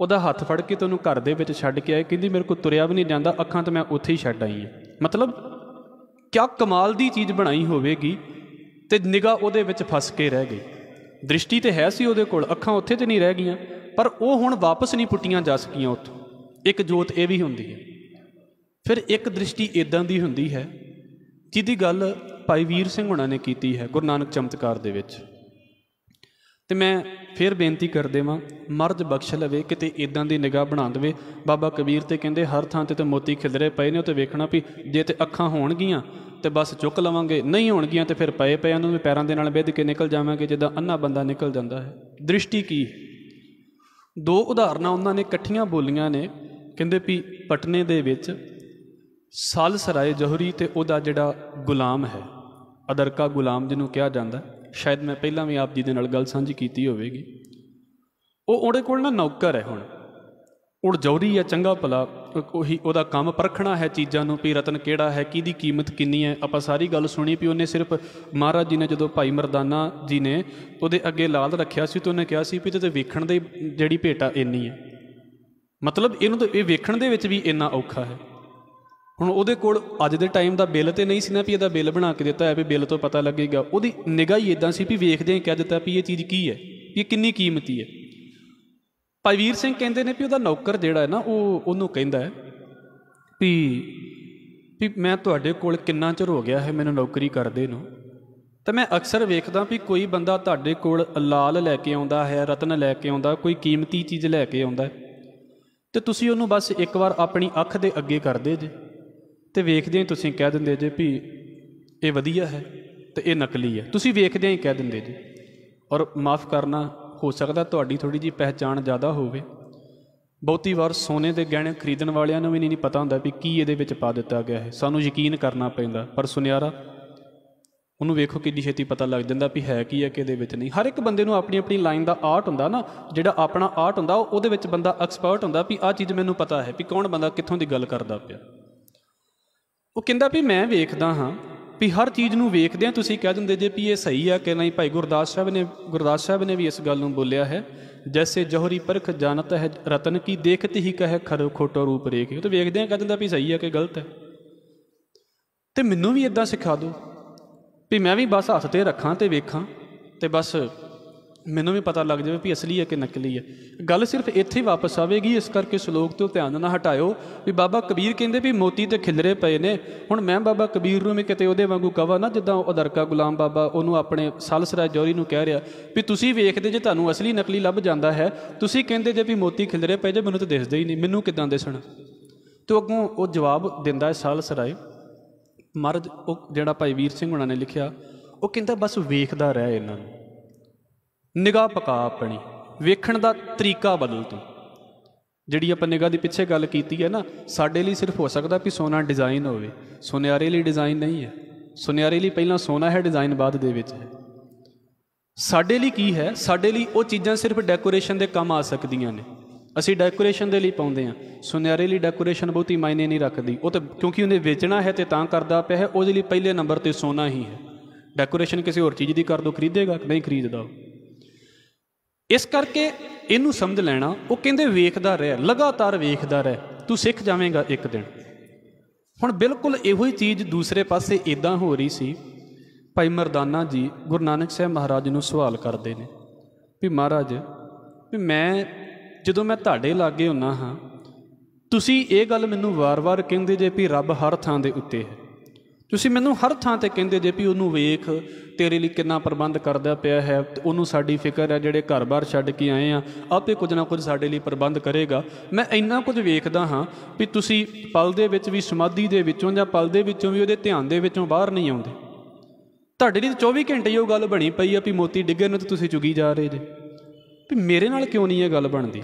ਉਹਦਾ ਹੱਥ ਫੜ ਕੇ ਤੈਨੂੰ ਉਹਨੂੰ ਘਰ ਦੇ ਵਿੱਚ ਛੱਡ ਕੇ ਆਇਆ ਕਹਿੰਦੀ ਮੇਰੇ ਕੋਲ ਤੁਰਿਆ ਵੀ ਨਹੀਂ ਜਾਂਦਾ ਅੱਖਾਂ ਤਾਂ ਮੈਂ ਉੱਥੇ ਹੀ ਛੱਡ ਆਈ ਹਾਂ ਮਤਲਬ ਕਿਆ ਕਮਾਲ ਦੀ ਚੀਜ਼ ਬਣਾਈ ਹੋਵੇਗੀ ਤੇ ਨਿਗਾ ਉਹਦੇ ਵਿੱਚ ਫਸ ਕੇ ਰਹਿ ਗਈ ਦ੍ਰਿਸ਼ਟੀ ਤੇ ਹੈ ਸੀ ਉਹਦੇ ਕੋਲ ਅੱਖਾਂ ਉੱਥੇ ਤੇ ਨਹੀਂ ਰਹਿ ਗਈਆਂ ਪਰ ਉਹ ਹੁਣ ਵਾਪਸ ਨਹੀਂ ਪੁੱਟੀਆਂ ਜਾ ਸਕੀਆਂ ਉੱਥੋਂ ਇੱਕ ਜੋਤ ਇਹ ਵੀ ਹੁੰਦੀ ਹੈ ਫਿਰ ਇੱਕ ਦ੍ਰਿਸ਼ਟੀ ਇਦਾਂ ਦੀ ਹੁੰਦੀ ਹੈ ਜਿਹਦੀ ਗੱਲ ਭਾਈ ਵੀਰ ਸਿੰਘ ਹੁਣਾਂ ਨੇ ਕੀਤੀ ਹੈ ਗੁਰੂ ਨਾਨਕ ਚਮਤਕਾਰ ਦੇ ਵਿੱਚ ਤੇ ਮੈਂ ਫਿਰ ਬੇਨਤੀ ਕਰ ਦੇਵਾਂ ਮਰਦ ਬਖਸ਼ ਲਵੇ ਕਿਤੇ ਇਦਾਂ ਦੀ ਨਿਗਾਹ ਬਣਾ ਦੇਵੇ ਬਾਬਾ ਕਬੀਰ ਤੇ ਕਹਿੰਦੇ ਹਰ ਥਾਂ ਤੇ ਤੇ ਮੋਤੀ ਖਿਲਰੇ ਪਏ ਨੇ ਤੇ ਵੇਖਣਾ ਵੀ ਜੇ ਤੇ ਅੱਖਾਂ ਹੋਣਗੀਆਂ ਤੇ ਬਸ ਚੁੱਕ ਲਵਾਂਗੇ ਨਹੀਂ ਹੋਣਗੀਆਂ ਤੇ ਫਿਰ ਪਏ ਪਿਆਂ ਨੂੰ ਪੈਰਾਂ ਦੇ ਨਾਲ ਵਿੱਧ ਕੇ ਨਿਕਲ ਜਾਵਾਂਗੇ ਜਿੱਦਾਂ ਅੰਨਾ ਬੰਦਾ ਨਿਕਲ ਜਾਂਦਾ ਹੈ ਦ੍ਰਿਸ਼ਟੀ ਕੀ ਦੋ ਉਦਾਹਰਨਾਂ ਉਹਨਾਂ ਨੇ ਇਕੱਠੀਆਂ ਬੋਲੀਆਂ ਨੇ ਕਹਿੰਦੇ ਵੀ ਪਟਨੇ ਦੇ ਵਿੱਚ ਸਲਸਰਾਏ ਜਹਰੀ ਤੇ ਉਹਦਾ ਜਿਹੜਾ ਗੁਲਾਮ ਹੈ ਅਦਰਕਾ ਗੁਲਾਮ ਜਿਹਨੂੰ ਕਿਹਾ ਜਾਂਦਾ ਹੈ ਸ਼ਾਇਦ ਮੈਂ ਪਹਿਲਾਂ ਵੀ ਆਪ ਜੀ ਦੇ ਨਾਲ ਗੱਲ ਸਾਂਝੀ ਕੀਤੀ ਹੋਵੇਗੀ ਉਹ ਉਹਦੇ ਕੋਲ ਨਾ ਨੌਕਰ ਹੈ ਹੁਣ ਉਹ ਜੌਰੀ ਹੈ ਚੰਗਾ ਭਲਾ ਉਹੀ ਉਹਦਾ ਕੰਮ ਪਰਖਣਾ ਹੈ ਚੀਜ਼ਾਂ ਨੂੰ ਵੀ ਰਤਨ ਕਿਹੜਾ ਹੈ ਕਿਹਦੀ ਕੀਮਤ ਕਿੰਨੀ ਹੈ ਆਪਾਂ ਸਾਰੀ ਗੱਲ ਸੁਣੀ ਵੀ ਉਹਨੇ ਸਿਰਫ ਮਹਾਰਾਜ ਜੀ ਨੇ ਜਦੋਂ ਭਾਈ ਮਰਦਾਨਾ ਜੀ ਨੇ ਉਹਦੇ ਅੱਗੇ ਲਾਲ ਰੱਖਿਆ ਸੀ ਤੇ ਉਹਨੇ ਕਿਹਾ ਸੀ ਵੀ ਤੇ ਵੇਖਣ ਦੇ ਜਿਹੜੀ ਭੇਟਾ ਇੰਨੀ ਹੈ ਮਤਲਬ ਇਹਨੂੰ ਤਾਂ ਇਹ ਵੇਖਣ ਦੇ ਵਿੱਚ ਵੀ ਇੰਨਾ ਔਖਾ ਹੈ ਹੁਣ ਉਹਦੇ ਕੋਲ ਅੱਜ ਦੇ ਟਾਈਮ ਦਾ ਬਿੱਲ ਤੇ ਨਹੀਂ ਸੀ ਨਾ ਵੀ ਇਹਦਾ ਬਿੱਲ ਬਣਾ ਕੇ ਦਿੱਤਾ ਹੈ ਵੀ ਬਿੱਲ ਤੋਂ ਪਤਾ ਲੱਗੇਗਾ ਉਹਦੀ ਨਿਗਾਹ ਹੀ ਇਦਾਂ ਸੀ ਵੀ ਵੇਖਦੇ ਹੀ ਕਹਿ ਦਿੱਤਾ ਵੀ ਇਹ ਚੀਜ਼ ਕੀ ਹੈ ਇਹ ਕਿੰਨੀ ਕੀਮਤੀ ਹੈ ਭਾਈ ਵੀਰ ਸਿੰਘ ਕਹਿੰਦੇ ਨੇ ਵੀ ਉਹਦਾ ਨੌਕਰ ਜਿਹੜਾ ਹੈ ਨਾ ਉਹ ਉਹਨੂੰ ਕਹਿੰਦਾ ਹੈ ਵੀ ਵੀ ਮੈਂ ਤੁਹਾਡੇ ਕੋਲ ਕਿੰਨਾ ਚਿਰ ਹੋ ਗਿਆ ਹੈ ਮੈਨੂੰ ਨੌਕਰੀ ਕਰਦੇ ਨੂੰ ਤਾਂ ਮੈਂ ਅਕਸਰ ਵੇਖਦਾ ਵੀ ਕੋਈ ਬੰਦਾ ਤੁਹਾਡੇ ਕੋਲ ਲਾਲ ਲੈ ਕੇ ਆਉਂਦਾ ਹੈ ਰਤਨ ਲੈ ਕੇ ਆਉਂਦਾ ਕੋਈ ਕੀਮਤੀ ਚੀਜ਼ ਲੈ ਕੇ ਆਉਂਦਾ ਤੇ ਤੁਸੀਂ ਉਹਨੂੰ ਬਸ ਇੱਕ ਵਾਰ ਆਪਣੀ ਅੱਖ ਦੇ ਅੱਗੇ ਕਰਦੇ ਜੇ ਤੇ ਵੇਖਦੇ ਹੀ ਤੁਸੀਂ ਕਹਿ ਦਿੰਦੇ ਜੇ ਵੀ ਇਹ ਵਧੀਆ ਹੈ ਤੇ ਇਹ ਨਕਲੀ ਹੈ ਤੁਸੀਂ ਵੇਖਦੇ ਹੀ ਕਹਿ ਦਿੰਦੇ ਜੀ ਔਰ ਮਾਫ ਕਰਨਾ ਹੋ ਸਕਦਾ ਤੁਹਾਡੀ ਥੋੜੀ ਜੀ ਪਹਿਚਾਣ ਜ਼ਿਆਦਾ ਹੋਵੇ ਬਹੁਤੀ ਵਾਰ ਸੋਨੇ ਦੇ ਗਹਿਣੇ ਖਰੀਦਣ ਵਾਲਿਆਂ ਨੂੰ ਵੀ ਨਹੀਂ ਪਤਾ ਹੁੰਦਾ ਵੀ ਕੀ ਇਹਦੇ ਵਿੱਚ ਪਾ ਦਿੱਤਾ ਗਿਆ ਹੈ ਸਾਨੂੰ ਯਕੀਨ ਕਰਨਾ ਪੈਂਦਾ ਪਰ ਸੁਨਿਆਰਾ ਉਹਨੂੰ ਵੇਖੋ ਕਿੰਨੀ ਛੇਤੀ ਪਤਾ ਲੱਗ ਜਾਂਦਾ ਵੀ ਹੈ ਕੀ ਹੈ ਕਿਹਦੇ ਵਿੱਚ ਨਹੀਂ ਹਰ ਇੱਕ ਬੰਦੇ ਨੂੰ ਆਪਣੀ ਆਪਣੀ ਲਾਈਨ ਦਾ ਆਰਟ ਹੁੰਦਾ ਨਾ ਜਿਹੜਾ ਆਪਣਾ ਆਰਟ ਹੁੰਦਾ ਉਹਦੇ ਵਿੱਚ ਬੰਦਾ ਐਕਸਪਰਟ ਹੁੰਦਾ ਵੀ ਆਹ ਚੀਜ਼ ਮੈਨੂੰ ਪਤਾ ਹੈ ਵੀ ਕੌਣ ਬੰਦਾ ਕਿੱਥੋਂ ਦੀ ਗੱਲ ਕਰਦਾ ਪਿਆ ਉਹ ਕਹਿੰਦਾ ਵੀ ਮੈਂ ਵੇਖਦਾ ਹਾਂ ਵੀ ਹਰ ਚੀਜ਼ ਨੂੰ ਵੇਖਦੇ ਆ ਤੁਸੀਂ ਕਹਿ ਦਿੰਦੇ ਜੇ ਵੀ ਇਹ ਸਹੀ ਆ ਕਿ ਨਹੀਂ ਭਾਈ ਗੁਰਦਾਸ ਸਾਹਿਬ ਨੇ ਗੁਰਦਾਸ ਸਾਹਿਬ ਨੇ ਵੀ ਇਸ ਗੱਲ ਨੂੰ ਬੋਲਿਆ ਹੈ ਜੈਸੇ ਜੋਹਰੀ ਪਰਖ ਜਾਣਤ ਹੈ ਰਤਨ ਕੀ ਦੇਖਤ ਹੀ ਕਹੇ ਖਰੋ ਖੋਟੋ ਰੂਪ ਰੇਖ ਉਹ ਤਾਂ ਵੇਖਦੇ ਆ ਕਹਿ ਦਿੰਦਾ ਵੀ ਸਹੀ ਆ ਕਿ ਗਲਤ ਹੈ ਤੇ ਮੈਨੂੰ ਵੀ ਇਦਾਂ ਸਿਖਾ ਦਿਓ ਵੀ ਮੈਂ ਵੀ ਬਸ ਹੱਥ ਤੇ ਰੱਖਾਂ ਤੇ ਵੇਖਾਂ ਤੇ ਬਸ ਮੈਨੂੰ ਵੀ ਪਤਾ ਲੱਗ ਜਾਵੇ ਵੀ ਅਸਲੀ ਹੈ ਕਿ ਨਕਲੀ ਹੈ ਗੱਲ ਸਿਰਫ ਇੱਥੇ ਹੀ ਵਾਪਸ ਆਵੇਗੀ ਇਸ ਕਰਕੇ ਸ਼ਲੋਕ ਤੋਂ ਧਿਆਨ ਨਾ ਹਟਾਇਓ ਵੀ ਬਾਬਾ ਕਬੀਰ ਕਹਿੰਦੇ ਵੀ ਮੋਤੀ ਤੇ ਖਿਲਰੇ ਪਏ ਨੇ ਹੁਣ ਮੈਂ ਬਾਬਾ ਕਬੀਰ ਨੂੰ ਵੀ ਕਿਤੇ ਉਹਦੇ ਵਾਂਗੂ ਕਵਾਂ ਨਾ ਜਿੱਦਾਂ ਉਹ ਅਦਰਕਾ ਗੁਲਾਮ ਬਾਬਾ ਉਹਨੂੰ ਆਪਣੇ ਸਲਸਰਾ ਜੌਰੀ ਨੂੰ ਕਹਿ ਰਿਹਾ ਵੀ ਤੁਸੀਂ ਵੇਖਦੇ ਜੇ ਤੁਹਾਨੂੰ ਅਸਲੀ ਨਕਲੀ ਲੱਭ ਜਾਂਦਾ ਹੈ ਤੁਸੀਂ ਕਹਿੰਦੇ ਜੇ ਵੀ ਮੋਤੀ ਖਿਲਰੇ ਪਏ ਜੇ ਮੈਨੂੰ ਤਾਂ ਦਿਸਦੇ ਹੀ ਨਹੀਂ ਮੈਨੂੰ ਕਿਦਾਂ ਦਿਸਣ ਤੋ ਅੱਗੋਂ ਉਹ ਜਵਾਬ ਦਿੰਦਾ ਹੈ ਸਲਸਰਾਏ ਮਰਦ ਉਹ ਜਿਹੜਾ ਭਾਈ ਵੀਰ ਸਿੰਘ ਹੁਣਾਂ ਨੇ ਲਿਖਿਆ ਉਹ ਕਹਿੰਦਾ ਬਸ ਵੇਖਦਾ ਰਹਿ ਇਹਨਾਂ ਨੂੰ ਨਿਗਾਹ ਪਕਾ ਆਪਣੀ ਵੇਖਣ ਦਾ ਤਰੀਕਾ ਬਦਲ ਤੂੰ ਜਿਹੜੀ ਆਪਾਂ ਨਿਗਾਹ ਦੇ ਪਿੱਛੇ ਗੱਲ ਕੀਤੀ ਹੈ ਨਾ ਸਾਡੇ ਲਈ ਸਿਰਫ ਹੋ ਸਕਦਾ ਵੀ ਸੋਨਾ ਡਿਜ਼ਾਈਨ ਹੋਵੇ ਸੁਨਿਆਰੇ ਲਈ ਡਿਜ਼ਾਈਨ ਨਹੀਂ ਹੈ ਸੁਨਿਆਰੇ ਲਈ ਪਹਿਲਾਂ ਸੋਨਾ ਹੈ ਡਿਜ਼ਾਈਨ ਬਾਅਦ ਦੇ ਵਿੱਚ ਹੈ ਸਾਡੇ ਲਈ ਕੀ ਹੈ ਸਾਡੇ ਲਈ ਉਹ ਚੀਜ਼ਾਂ ਸਿਰਫ ਡੈਕੋਰੇਸ਼ਨ ਦੇ ਕੰਮ ਆ ਸਕਦੀਆਂ ਨੇ ਅਸੀਂ ਡੈਕੋਰੇਸ਼ਨ ਦੇ ਲਈ ਪਾਉਂਦੇ ਆ ਸੁਨਿਆਰੇ ਲਈ ਡੈਕੋਰੇਸ਼ਨ ਬਹੁਤੀ ਮਾਇਨੇ ਨਹੀਂ ਰੱਖਦੀ ਉਹ ਤਾਂ ਕਿਉਂਕਿ ਉਹਨੇ ਵੇਚਣਾ ਹੈ ਤੇ ਤਾਂ ਕਰਦਾ ਪਿਆ ਹੈ ਉਹਦੇ ਲਈ ਪਹਿਲੇ ਨੰਬਰ ਤੇ ਸੋਨਾ ਹੀ ਹੈ ਡੈਕੋਰੇਸ਼ਨ ਕਿਸੇ ਹੋਰ ਚੀਜ਼ ਦੀ ਕਰ ਦੋ ਖਰੀਦੇਗਾ ਕਿ ਨਹੀਂ ਖਰੀਦਦਾ ਇਸ ਕਰਕੇ ਇਹਨੂੰ ਸਮਝ ਲੈਣਾ ਉਹ ਕਹਿੰਦੇ ਵੇਖਦਾ ਰਹਿ ਲਗਾਤਾਰ ਵੇਖਦਾ ਰਹਿ ਤੂੰ ਸਿੱਖ ਜਾਵੇਂਗਾ ਇੱਕ ਦਿਨ ਹੁਣ ਬਿਲਕੁਲ ਇਹੋ ਹੀ ਚੀਜ਼ ਦੂਸਰੇ ਪਾਸੇ ਇਦਾਂ ਹੋ ਰਹੀ ਸੀ ਭਾਈ ਮਰਦਾਨਾ ਜੀ ਗੁਰੂ ਨਾਨਕ ਸਾਹਿਬ ਮਹਾਰਾਜ ਨੂੰ ਸਵਾਲ ਕਰਦੇ ਨੇ ਵੀ ਮਹਾਰਾਜ ਵੀ ਮੈਂ ਜਦੋਂ ਮੈਂ ਤੁਹਾਡੇ ਲਾਗੇ ਹੁੰਨਾ ਹਾਂ ਤੁਸੀਂ ਇਹ ਗੱਲ ਮੈਨੂੰ ਵਾਰ-ਵਾਰ ਕਹਿੰਦੇ ਜੇ ਵੀ ਰੱਬ ਹਰ ਥਾਂ ਦੇ ਉੱਤੇ ਹੈ ਤੁਸੀਂ ਮੈਨੂੰ ਹਰ ਥਾਂ ਤੇ ਕਹਿੰਦੇ ਜੇ ਵੀ ਉਹਨੂੰ ਵੇਖ ਤੇਰੇ ਲਈ ਕਿੰਨਾ ਪ੍ਰਬੰਧ ਕਰਦਾ ਪਿਆ ਹੈ ਉਹਨੂੰ ਸਾਡੀ ਫਿਕਰ ਹੈ ਜਿਹੜੇ ਘਰ-ਬਾਰ ਛੱਡ ਕੇ ਆਏ ਆ ਆਪੇ ਕੁਝ ਨਾ ਕੁਝ ਸਾਡੇ ਲਈ ਪ੍ਰਬੰਧ ਕਰੇਗਾ ਮੈਂ ਇੰਨਾ ਕੁਝ ਵੇਖਦਾ ਹਾਂ ਵੀ ਤੁਸੀਂ ਪਲ ਦੇ ਵਿੱਚ ਵੀ ਸਮਾਧੀ ਦੇ ਵਿੱਚੋਂ ਜਾਂ ਪਲ ਦੇ ਵਿੱਚੋਂ ਵੀ ਉਹਦੇ ਧਿਆਨ ਦੇ ਵਿੱਚੋਂ ਬਾਹਰ ਨਹੀਂ ਆਉਂਦੇ ਤੁਹਾਡੇ ਲਈ 24 ਘੰਟੇ ਉਹ ਗੱਲ ਬਣੀ ਪਈ ਆ ਵੀ ਮੋਤੀ ਡਿੱਗੇ ਨੂੰ ਤੇ ਤੁਸੀਂ ਚੁਗੀ ਜਾ ਰਹੇ ਜੇ ਵੀ ਮੇਰੇ ਨਾਲ ਕਿਉਂ ਨਹੀਂ ਇਹ ਗੱਲ ਬਣਦੀ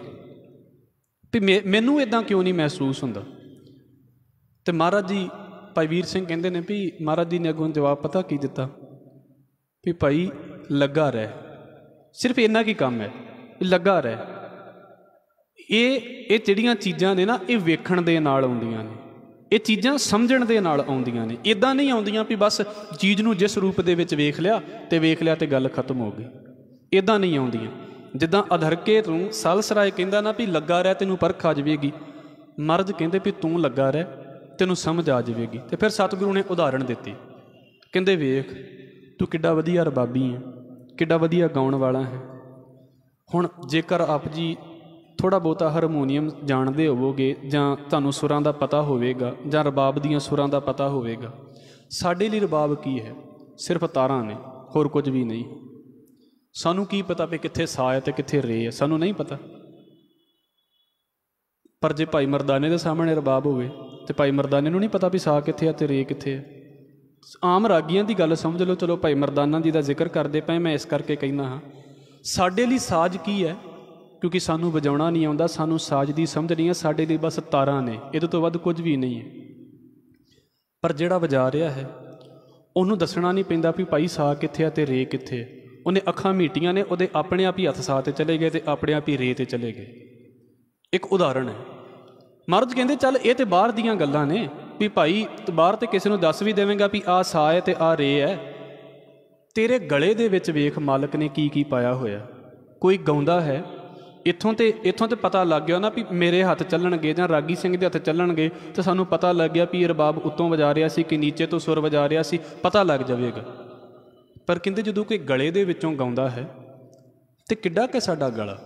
ਵੀ ਮੈਨੂੰ ਇਦਾਂ ਕਿਉਂ ਨਹੀਂ ਮਹਿਸੂਸ ਹੁੰਦਾ ਤੇ ਮਹਾਰਾਜ ਜੀ ਭਾਈ ਵੀਰ ਸਿੰਘ ਕਹਿੰਦੇ ਨੇ ਵੀ ਮਹਾਰਾਜ ਜੀ ਨੇ ਅਗੋਂ ਜਵਾਬ ਪਤਾ ਕੀ ਦਿੱਤਾ ਵੀ ਭਾਈ ਲੱਗਾ ਰਹਿ ਸਿਰਫ ਇੰਨਾ ਕੀ ਕੰਮ ਹੈ ਲੱਗਾ ਰਹਿ ਇਹ ਇਹ ਜਿਹੜੀਆਂ ਚੀਜ਼ਾਂ ਨੇ ਨਾ ਇਹ ਵੇਖਣ ਦੇ ਨਾਲ ਆਉਂਦੀਆਂ ਨੇ ਇਹ ਚੀਜ਼ਾਂ ਸਮਝਣ ਦੇ ਨਾਲ ਆਉਂਦੀਆਂ ਨੇ ਇਦਾਂ ਨਹੀਂ ਆਉਂਦੀਆਂ ਵੀ ਬਸ ਚੀਜ਼ ਨੂੰ ਜਿਸ ਰੂਪ ਦੇ ਵਿੱਚ ਵੇਖ ਲਿਆ ਤੇ ਵੇਖ ਲਿਆ ਤੇ ਗੱਲ ਖਤਮ ਹੋ ਗਈ ਇਦਾਂ ਨਹੀਂ ਆਉਂਦੀਆਂ ਜਿੱਦਾਂ ਅਧਰਕੇ ਤੋਂ ਸਲਸਰਾਏ ਕਹਿੰਦਾ ਨਾ ਵੀ ਲੱਗਾ ਰਹਿ ਤੈਨੂੰ ਪਰਖ ਆ ਜਾਵੇਗੀ ਮਰਦ ਕਹਿੰਦੇ ਵੀ ਤੂੰ ਲੱਗਾ ਰਹਿ ਤੈਨੂੰ ਸਮਝ ਆ ਜਾਵੇਗੀ ਤੇ ਫਿਰ ਸਤਿਗੁਰੂ ਨੇ ਉਦਾਹਰਣ ਦਿੱਤੀ ਕਹਿੰਦੇ ਵੇਖ ਤੂੰ ਕਿੱਡਾ ਵਧੀਆ ਰਬਾਬੀ ਹੈ ਕਿੱਡਾ ਵਧੀਆ ਗਾਉਣ ਵਾਲਾ ਹੈ ਹੁਣ ਜੇਕਰ ਆਪ ਜੀ ਥੋੜਾ ਬੋਤਾ ਹਾਰਮੋਨੀਅਮ ਜਾਣਦੇ ਹੋਵੋਗੇ ਜਾਂ ਤੁਹਾਨੂੰ ਸੁਰਾਂ ਦਾ ਪਤਾ ਹੋਵੇਗਾ ਜਾਂ ਰਬਾਬ ਦੀਆਂ ਸੁਰਾਂ ਦਾ ਪਤਾ ਹੋਵੇਗਾ ਸਾਡੇ ਲਈ ਰਬਾਬ ਕੀ ਹੈ ਸਿਰਫ ਤਾਰਾਂ ਨੇ ਹੋਰ ਕੁਝ ਵੀ ਨਹੀਂ ਸਾਨੂੰ ਕੀ ਪਤਾ ਵੀ ਕਿੱਥੇ ਸਾ ਹੈ ਤੇ ਕਿੱਥੇ ਰੇ ਹੈ ਸਾਨੂੰ ਨਹੀਂ ਪਤਾ ਪਰ ਜੇ ਭਾਈ ਮਰਦਾਨੇ ਦੇ ਸਾਹਮਣੇ ਰਬਾਬ ਹੋਵੇ ਤੇ ਭਾਈ ਮਰਦਾਨੇ ਨੂੰ ਨਹੀਂ ਪਤਾ ਵੀ ਸਾ ਕਿੱਥੇ ਆ ਤੇ ਰੇ ਕਿੱਥੇ ਆ ਆਮ ਰਾਗੀਆਂ ਦੀ ਗੱਲ ਸਮਝ ਲਓ ਚਲੋ ਭਾਈ ਮਰਦਾਨਾ ਜੀ ਦਾ ਜ਼ਿਕਰ ਕਰਦੇ ਪਏ ਮੈਂ ਇਸ ਕਰਕੇ ਕਹਿਣਾ ਹਾਂ ਸਾਡੇ ਲਈ ਸਾਜ਼ ਕੀ ਹੈ ਕਿਉਂਕਿ ਸਾਨੂੰ ਵਜਾਉਣਾ ਨਹੀਂ ਆਉਂਦਾ ਸਾਨੂੰ ਸਾਜ਼ ਦੀ ਸਮਝ ਨਹੀਂ ਆ ਸਾਡੇ ਲਈ ਬਸ ਤਾਰਾਂ ਨੇ ਇਹਦੇ ਤੋਂ ਵੱਧ ਕੁਝ ਵੀ ਨਹੀਂ ਹੈ ਪਰ ਜਿਹੜਾ ਵਜਾ ਰਿਹਾ ਹੈ ਉਹਨੂੰ ਦੱਸਣਾ ਨਹੀਂ ਪੈਂਦਾ ਵੀ ਭਾਈ ਸਾ ਕਿੱਥੇ ਆ ਤੇ ਰੇ ਕਿੱਥੇ ਉਹਨੇ ਅੱਖਾਂ ਮੀਟੀਆਂ ਨੇ ਉਹਦੇ ਆਪਣੇ ਆਪ ਹੀ ਹੱਥ ਸਾਹ ਤੇ ਚਲੇ ਗਏ ਤੇ ਆਪਣੇ ਆਪ ਹੀ ਰੇ ਤੇ ਚਲੇ ਗਏ ਇੱਕ ਉਦਾਹਰਣ ਹੈ ਮਰਦ ਕਹਿੰਦੇ ਚੱਲ ਇਹ ਤੇ ਬਾਹਰ ਦੀਆਂ ਗੱਲਾਂ ਨੇ ਵੀ ਭਾਈ ਤੂੰ ਬਾਹਰ ਤੇ ਕਿਸੇ ਨੂੰ ਦੱਸ ਵੀ ਦੇਵੇਂਗਾ ਵੀ ਆ ਸਾ ਹੈ ਤੇ ਆ ਰੇ ਹੈ ਤੇਰੇ ਗਲੇ ਦੇ ਵਿੱਚ ਵੇਖ ਮਾਲਕ ਨੇ ਕੀ ਕੀ ਪਾਇਆ ਹੋਇਆ ਕੋਈ ਗਾਉਂਦਾ ਹੈ ਇੱਥੋਂ ਤੇ ਇੱਥੋਂ ਤੇ ਪਤਾ ਲੱਗ ਗਿਆ ਨਾ ਵੀ ਮੇਰੇ ਹੱਥ ਚੱਲਣਗੇ ਜਾਂ ਰਾਗੀ ਸਿੰਘ ਦੇ ਹੱਥ ਚੱਲਣਗੇ ਤੇ ਸਾਨੂੰ ਪਤਾ ਲੱਗ ਗਿਆ ਵੀ ਰਬਾਬ ਉੱਤੋਂ ਵਜਾ ਰਿਹਾ ਸੀ ਕਿ ਨੀਚੇ ਤੋਂ ਸੁਰ ਵਜਾ ਰਿਹਾ ਸੀ ਪਤਾ ਲੱਗ ਜਾਵੇਗਾ ਪਰ ਕਹਿੰਦੇ ਜਦੋਂ ਕੋਈ ਗਲੇ ਦੇ ਵਿੱਚੋਂ ਗਾਉਂਦਾ ਹੈ ਤੇ ਕਿੱਡਾ ਕਿ ਸਾਡਾ ਗਲਾ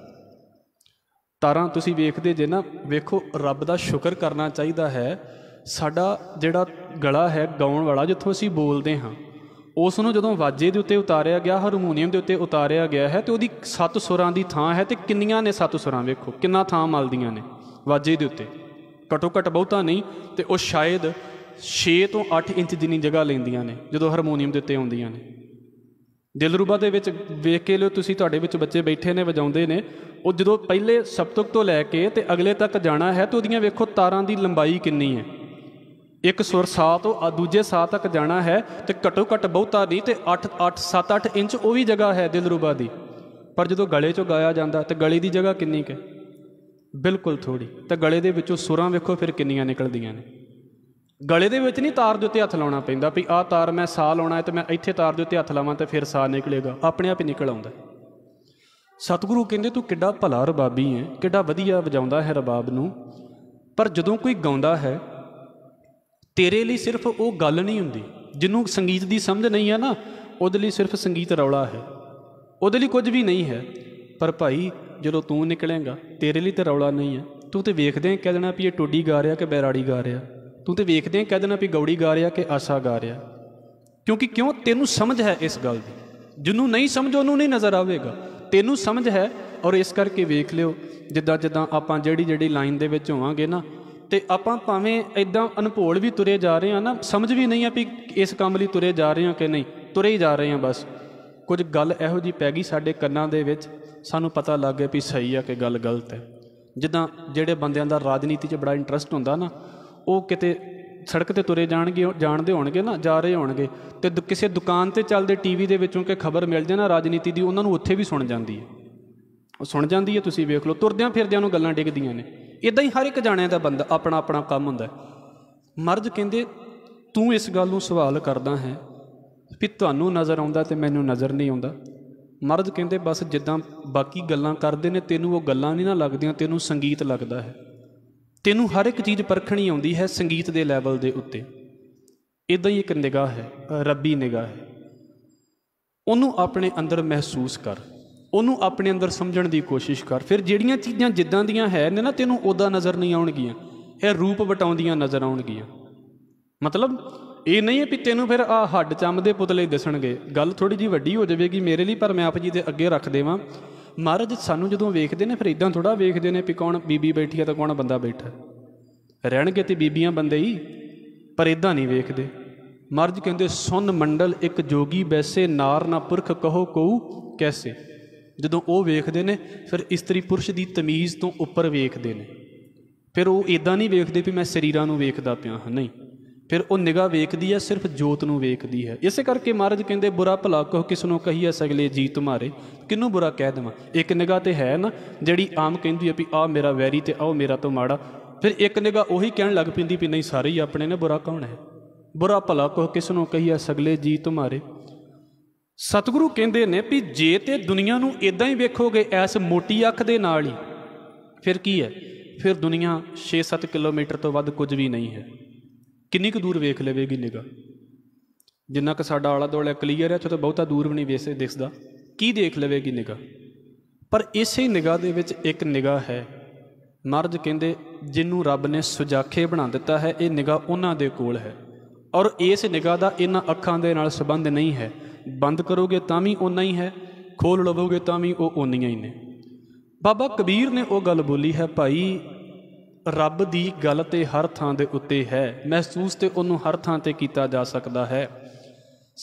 ਤਾਰਾਂ ਤੁਸੀਂ ਵੇਖਦੇ ਜੇ ਨਾ ਵੇਖੋ ਰੱਬ ਦਾ ਸ਼ੁਕਰ ਕਰਨਾ ਚਾਹੀਦਾ ਹੈ ਸਾਡਾ ਜਿਹੜਾ ਗਲਾ ਹੈ ਗਾਉਣ ਵਾਲਾ ਜਿੱਥੋਂ ਅਸੀਂ ਬੋਲਦੇ ਹਾਂ ਉਸ ਨੂੰ ਜਦੋਂ ਵਾਜੇ ਦੇ ਉੱਤੇ ਉਤਾਰਿਆ ਗਿਆ ਹਾਰਮੋਨੀਅਮ ਦੇ ਉੱਤੇ ਉਤਾਰਿਆ ਗਿਆ ਹੈ ਤੇ ਉਹਦੀ ਸੱਤ ਸੁਰਾਂ ਦੀ ਥਾਂ ਹੈ ਤੇ ਕਿੰਨੀਆਂ ਨੇ ਸੱਤ ਸੁਰਾਂ ਵੇਖੋ ਕਿੰਨਾ ਥਾਂ ਮਲਦੀਆਂ ਨੇ ਵਾਜੇ ਦੇ ਉੱਤੇ ਘਟੋ ਘਟ ਬਹੁਤਾ ਨਹੀਂ ਤੇ ਉਹ ਸ਼ਾਇਦ 6 ਤੋਂ 8 ਇੰਚ ਜਿੰਨੀ ਜਗ੍ਹਾ ਲੈਂਦੀਆਂ ਨੇ ਜਦੋਂ ਹਾਰਮੋਨੀਅਮ ਦੇ ਉੱਤੇ ਆਉਂਦੀਆਂ ਨੇ ਦਿਲਰੂਬਾ ਦੇ ਵਿੱਚ ਵੇਖ ਕੇ ਲਿਓ ਤੁਸੀਂ ਤੁਹਾਡੇ ਵਿੱਚ ਬੱਚੇ ਬੈਠੇ ਨੇ ਵਜਾਉਂਦੇ ਨੇ ਉਹ ਜਦੋਂ ਪਹਿਲੇ ਸਬਤਕ ਤੋਂ ਲੈ ਕੇ ਤੇ ਅਗਲੇ ਤੱਕ ਜਾਣਾ ਹੈ ਤੇ ਉਹਦੀਆਂ ਵੇਖੋ ਤਾਰਾਂ ਦੀ ਲੰਬਾਈ ਕਿੰਨੀ ਹੈ ਇੱਕ ਸੁਰ ਸਾ ਤੋਂ ਦੂਜੇ ਸਾ ਤੱਕ ਜਾਣਾ ਹੈ ਤੇ ਘਟੋ ਘਟ ਬਹੁਤਾ ਨਹੀਂ ਤੇ 8 8 7 8 ਇੰਚ ਉਹ ਵੀ ਜਗ੍ਹਾ ਹੈ ਦਿਲਰੂਬਾ ਦੀ ਪਰ ਜਦੋਂ ਗਲੇ ਚੋਂ ਗਾਇਆ ਜਾਂਦਾ ਤੇ ਗਲੇ ਦੀ ਜਗ੍ਹਾ ਕਿੰਨੀ ਕਿ ਬਿਲਕੁਲ ਥੋੜੀ ਤੇ ਗਲੇ ਦੇ ਵਿੱਚੋਂ ਸੁਰਾਂ ਵੇਖੋ ਫਿਰ ਕਿੰਨੀਆਂ ਨਿਕਲਦੀਆਂ ਨੇ ਗਲੇ ਦੇ ਵਿੱਚ ਨਹੀਂ ਤਾਰ ਦੇ ਉੱਤੇ ਹੱਥ ਲਾਉਣਾ ਪੈਂਦਾ ਵੀ ਆਹ ਤਾਰ ਮੈਂ ਸਾਹ ਲਾਉਣਾ ਹੈ ਤੇ ਮੈਂ ਇੱਥੇ ਤਾਰ ਦੇ ਉੱਤੇ ਹੱਥ ਲਾਵਾਂ ਤੇ ਫਿਰ ਸਾਹ ਨਿਕਲੇਗਾ ਆਪਣੇ ਆਪ ਹੀ ਨਿਕਲ ਆਉਂਦਾ ਸਤਿਗੁਰੂ ਕਹਿੰਦੇ ਤੂੰ ਕਿੱਡਾ ਭਲਾ ਰਬਾਬੀ ਹੈ ਕਿੱਡਾ ਵਧੀਆ ਵਜਾਉਂਦਾ ਹੈ ਰਬਾਬ ਨੂੰ ਪਰ ਜਦੋਂ ਕੋਈ ਗਾਉਂਦਾ ਹੈ ਤੇਰੇ ਲਈ ਸਿਰਫ ਉਹ ਗੱਲ ਨਹੀਂ ਹੁੰਦੀ ਜਿਹਨੂੰ ਸੰਗੀਤ ਦੀ ਸਮਝ ਨਹੀਂ ਹੈ ਨਾ ਉਹਦੇ ਲਈ ਸਿਰਫ ਸੰਗੀਤ ਰੌਲਾ ਹੈ ਉਹਦੇ ਲਈ ਕੁਝ ਵੀ ਨਹੀਂ ਹੈ ਪਰ ਭਾਈ ਜਦੋਂ ਤੂੰ ਨਿਕਲੇਗਾ ਤੇਰੇ ਲਈ ਤੇ ਰੌਲਾ ਨਹੀਂ ਹੈ ਤੂੰ ਤੇ ਵੇਖਦੇ ਕਹਿ ਦੇਣਾ ਵੀ ਇਹ ਟੋਡੀ ਗਾ ਰਿਹਾ ਕਿ ਬੈਰਾੜੀ ਗਾ ਰਿਹਾ ਤੂੰ ਤੇ ਵੇਖਦੇ ਆ ਕਹਿ ਦੇਣਾ ਵੀ ਗੌੜੀ ਗਾ ਰਿਹਾ ਕਿ ਆਸਾ ਗਾ ਰਿਹਾ ਕਿਉਂਕਿ ਕਿਉਂ ਤੈਨੂੰ ਸਮਝ ਹੈ ਇਸ ਗੱਲ ਦੀ ਜਿਹਨੂੰ ਨਹੀਂ ਸਮਝ ਉਹਨੂੰ ਨਹੀਂ ਨਜ਼ਰ ਆਵੇਗਾ ਤੈਨੂੰ ਸਮਝ ਹੈ ਔਰ ਇਸ ਕਰਕੇ ਵੇਖ ਲਿਓ ਜਿੱਦਾਂ ਜਿੱਦਾਂ ਆਪਾਂ ਜਿਹੜੀ ਜਿਹੜੀ ਲਾਈਨ ਦੇ ਵਿੱਚ ਹੋਵਾਂਗੇ ਨਾ ਤੇ ਆਪਾਂ ਭਾਵੇਂ ਇਦਾਂ ਅਨਪੋਲ ਵੀ ਤੁਰੇ ਜਾ ਰਹੇ ਆ ਨਾ ਸਮਝ ਵੀ ਨਹੀਂ ਆ ਵੀ ਇਸ ਕੰਮ ਲਈ ਤੁਰੇ ਜਾ ਰਹੇ ਆ ਕਿ ਨਹੀਂ ਤੁਰੇ ਹੀ ਜਾ ਰਹੇ ਆ ਬਸ ਕੁਝ ਗੱਲ ਇਹੋ ਜੀ ਪੈ ਗਈ ਸਾਡੇ ਕੰਨਾਂ ਦੇ ਵਿੱਚ ਸਾਨੂੰ ਪਤਾ ਲੱਗ ਗਿਆ ਵੀ ਸਹੀ ਆ ਕਿ ਗੱਲ ਗਲਤ ਹੈ ਜਿੱਦਾਂ ਜਿਹੜੇ ਬੰਦਿਆਂ ਦਾ ਰਾਜਨੀਤੀ 'ਚ ਬੜਾ ਇੰਟਰਸਟ ਹੁੰਦਾ ਨਾ ਉਹ ਕਿਤੇ ਸੜਕ ਤੇ ਤੁਰੇ ਜਾਣਗੇ ਜਾਣਦੇ ਹੋਣਗੇ ਨਾ ਜਾ ਰਹੇ ਹੋਣਗੇ ਤੇ ਕਿਸੇ ਦੁਕਾਨ ਤੇ ਚੱਲਦੇ ਟੀਵੀ ਦੇ ਵਿੱਚੋਂ ਕਿ ਖਬਰ ਮਿਲ ਜਾਣਾ ਰਾਜਨੀਤੀ ਦੀ ਉਹਨਾਂ ਨੂੰ ਉੱਥੇ ਵੀ ਸੁਣ ਜਾਂਦੀ ਹੈ ਉਹ ਸੁਣ ਜਾਂਦੀ ਹੈ ਤੁਸੀਂ ਵੇਖ ਲਓ ਤੁਰਦਿਆਂ ਫਿਰਦਿਆਂ ਨੂੰ ਗੱਲਾਂ ਡਿੱਗਦੀਆਂ ਨੇ ਇਦਾਂ ਹੀ ਹਰ ਇੱਕ ਜਾਣਿਆਂ ਦਾ ਬੰਦਾ ਆਪਣਾ ਆਪਣਾ ਕੰਮ ਹੁੰਦਾ ਮਰਦ ਕਹਿੰਦੇ ਤੂੰ ਇਸ ਗੱਲ ਨੂੰ ਸਵਾਲ ਕਰਦਾ ਹੈ ਵੀ ਤੁਹਾਨੂੰ ਨਜ਼ਰ ਆਉਂਦਾ ਤੇ ਮੈਨੂੰ ਨਜ਼ਰ ਨਹੀਂ ਆਉਂਦਾ ਮਰਦ ਕਹਿੰਦੇ ਬਸ ਜਿੱਦਾਂ ਬਾਕੀ ਗੱਲਾਂ ਕਰਦੇ ਨੇ ਤੈਨੂੰ ਉਹ ਗੱਲਾਂ ਨਹੀਂ ਨਾ ਲੱਗਦੀਆਂ ਤੈਨੂੰ ਸੰਗੀਤ ਲੱਗਦਾ ਹੈ ਤੈਨੂੰ ਹਰ ਇੱਕ ਚੀਜ਼ ਪਰਖਣੀ ਆਉਂਦੀ ਹੈ ਸੰਗੀਤ ਦੇ ਲੈਵਲ ਦੇ ਉੱਤੇ ਇਦਾਂ ਹੀ ਇੱਕ ਨਿਗਾਹ ਹੈ ਰੱਬੀ ਨਿਗਾਹ ਹੈ ਉਹਨੂੰ ਆਪਣੇ ਅੰਦਰ ਮਹਿਸੂਸ ਕਰ ਉਹਨੂੰ ਆਪਣੇ ਅੰਦਰ ਸਮਝਣ ਦੀ ਕੋਸ਼ਿਸ਼ ਕਰ ਫਿਰ ਜਿਹੜੀਆਂ ਚੀਜ਼ਾਂ ਜਿੱਦਾਂ ਦੀਆਂ ਹੈ ਨੇ ਨਾ ਤੈਨੂੰ ਉਦਾਂ ਨਜ਼ਰ ਨਹੀਂ ਆਉਣਗੀਆਂ ਇਹ ਰੂਪ ਵਟਾਉਂਦੀਆਂ ਨਜ਼ਰ ਆਉਣਗੀਆਂ ਮਤਲਬ ਇਹ ਨਹੀਂ ਹੈ ਕਿ ਤੈਨੂੰ ਫਿਰ ਆ ਹੱਡ ਚੰਮ ਦੇ ਪੁਤਲੇ ਦਿਸਣਗੇ ਗੱਲ ਥੋੜੀ ਜੀ ਵੱਡੀ ਹੋ ਜਾਵੇਗੀ ਮੇਰੇ ਲਈ ਪਰ ਮੈਂ ਆਪ ਜੀ ਦੇ ਅੱਗੇ ਰੱਖ ਦੇਵਾਂ ਮਹਾਰਾਜ ਸਾਨੂੰ ਜਦੋਂ ਵੇਖਦੇ ਨੇ ਫਿਰ ਇਦਾਂ ਥੋੜਾ ਵੇਖਦੇ ਨੇ ਵੀ ਕੌਣ ਬੀਬੀ ਬੈਠੀ ਆ ਤਾਂ ਕੌਣ ਬੰਦਾ ਬੈਠਾ ਰਹਿਣਗੇ ਤੇ ਬੀਬੀਆਂ ਬੰਦੇ ਹੀ ਪਰ ਇਦਾਂ ਨਹੀਂ ਵੇਖਦੇ ਮਰਜ ਕਹਿੰਦੇ ਸੁਨ ਮੰਡਲ ਇੱਕ ਜੋਗੀ ਵੈਸੇ ਨਾਰ ਨਾ ਪੁਰਖ ਕਹੋ ਕਉ ਕੈਸੇ ਜਦੋਂ ਉਹ ਵੇਖਦੇ ਨੇ ਫਿਰ ਇਸਤਰੀ ਪੁਰਸ਼ ਦੀ ਤਮੀਜ਼ ਤੋਂ ਉੱਪਰ ਵੇਖਦੇ ਨੇ ਫਿਰ ਉਹ ਇਦਾਂ ਨਹੀਂ ਵੇਖਦੇ ਵੀ ਮੈਂ ਸਰੀਰਾਂ ਨੂੰ ਵੇਖਦਾ ਪਿਆ ਹਾਂ ਨਹੀਂ ਫਿਰ ਉਹ ਨਿਗਾਹ ਵੇਖਦੀ ਹੈ ਸਿਰਫ ਜੋਤ ਨੂੰ ਵੇਖਦੀ ਹੈ ਇਸੇ ਕਰਕੇ ਮਹਾਰਾਜ ਕਹਿੰਦੇ ਬੁਰਾ ਭਲਾ ਕਹੋ ਕਿਸ ਨੂੰ ਕਹੀਐ ਸਗਲੇ ਜੀ ਤੁਮਾਰੇ ਕਿਨੂੰ ਬੁਰਾ ਕਹਿ ਦੇਵਾਂ ਇੱਕ ਨਿਗਾਹ ਤੇ ਹੈ ਨਾ ਜਿਹੜੀ ਆਮ ਕਹਿੰਦੀ ਹੈ ਵੀ ਆ ਮੇਰਾ ਵੈਰੀ ਤੇ ਆਹ ਮੇਰਾ ਤੋਂ ਮਾੜਾ ਫਿਰ ਇੱਕ ਨਿਗਾਹ ਉਹੀ ਕਹਿਣ ਲੱਗ ਪਿੰਦੀ ਵੀ ਨਹੀਂ ਸਾਰੇ ਹੀ ਆਪਣੇ ਨੇ ਬੁਰਾ ਕੌਣ ਹੈ ਬੁਰਾ ਭਲਾ ਕਹੋ ਕਿਸ ਨੂੰ ਕਹੀਐ ਸਗਲੇ ਜੀ ਤੁਮਾਰੇ ਸਤਿਗੁਰੂ ਕਹਿੰਦੇ ਨੇ ਵੀ ਜੇ ਤੇ ਦੁਨੀਆ ਨੂੰ ਇਦਾਂ ਹੀ ਵੇਖੋਗੇ ਐਸ ਮੋਟੀ ਅੱਖ ਦੇ ਨਾਲ ਹੀ ਫਿਰ ਕੀ ਹੈ ਫਿਰ ਦੁਨੀਆ 6-7 ਕਿਲੋਮੀਟਰ ਤੋਂ ਵੱਧ ਕੁਝ ਵੀ ਨਹੀਂ ਹੈ ਕਿੰਨੀ ਕੁ ਦੂਰ ਵੇਖ ਲਵੇਗੀ ਨਿਗਾ ਜਿੰਨਾ ਕੁ ਸਾਡਾ ਆਲਾ ਦੋਲਾ ਕਲੀਅਰ ਹੈ ਚਲੋ ਬਹੁਤਾ ਦੂਰ ਵੀ ਨਹੀਂ ਵੇਸੇ ਦਿਖਦਾ ਕੀ ਦੇਖ ਲਵੇਗੀ ਨਿਗਾ ਪਰ ਇਸੇ ਨਿਗਾ ਦੇ ਵਿੱਚ ਇੱਕ ਨਿਗਾ ਹੈ ਮਰਦ ਕਹਿੰਦੇ ਜਿੰਨੂੰ ਰੱਬ ਨੇ ਸੁਜਾਖੇ ਬਣਾ ਦਿੱਤਾ ਹੈ ਇਹ ਨਿਗਾ ਉਹਨਾਂ ਦੇ ਕੋਲ ਹੈ ਔਰ ਇਸ ਨਿਗਾ ਦਾ ਇਹਨਾਂ ਅੱਖਾਂ ਦੇ ਨਾਲ ਸੰਬੰਧ ਨਹੀਂ ਹੈ ਬੰਦ ਕਰੋਗੇ ਤਾਂ ਵੀ ਉਹਨਾਂ ਹੀ ਹੈ ਖੋਲ ਲਵੋਗੇ ਤਾਂ ਵੀ ਉਹ ਉਹਨੀਆਂ ਹੀ ਨੇ ਬਾਬਾ ਕਬੀਰ ਨੇ ਉਹ ਗੱਲ ਬੋਲੀ ਹੈ ਭਾਈ ਰੱਬ ਦੀ ਗੱਲ ਤੇ ਹਰ ਥਾਂ ਦੇ ਉੱਤੇ ਹੈ ਮਹਿਸੂਸ ਤੇ ਉਹਨੂੰ ਹਰ ਥਾਂ ਤੇ ਕੀਤਾ ਜਾ ਸਕਦਾ ਹੈ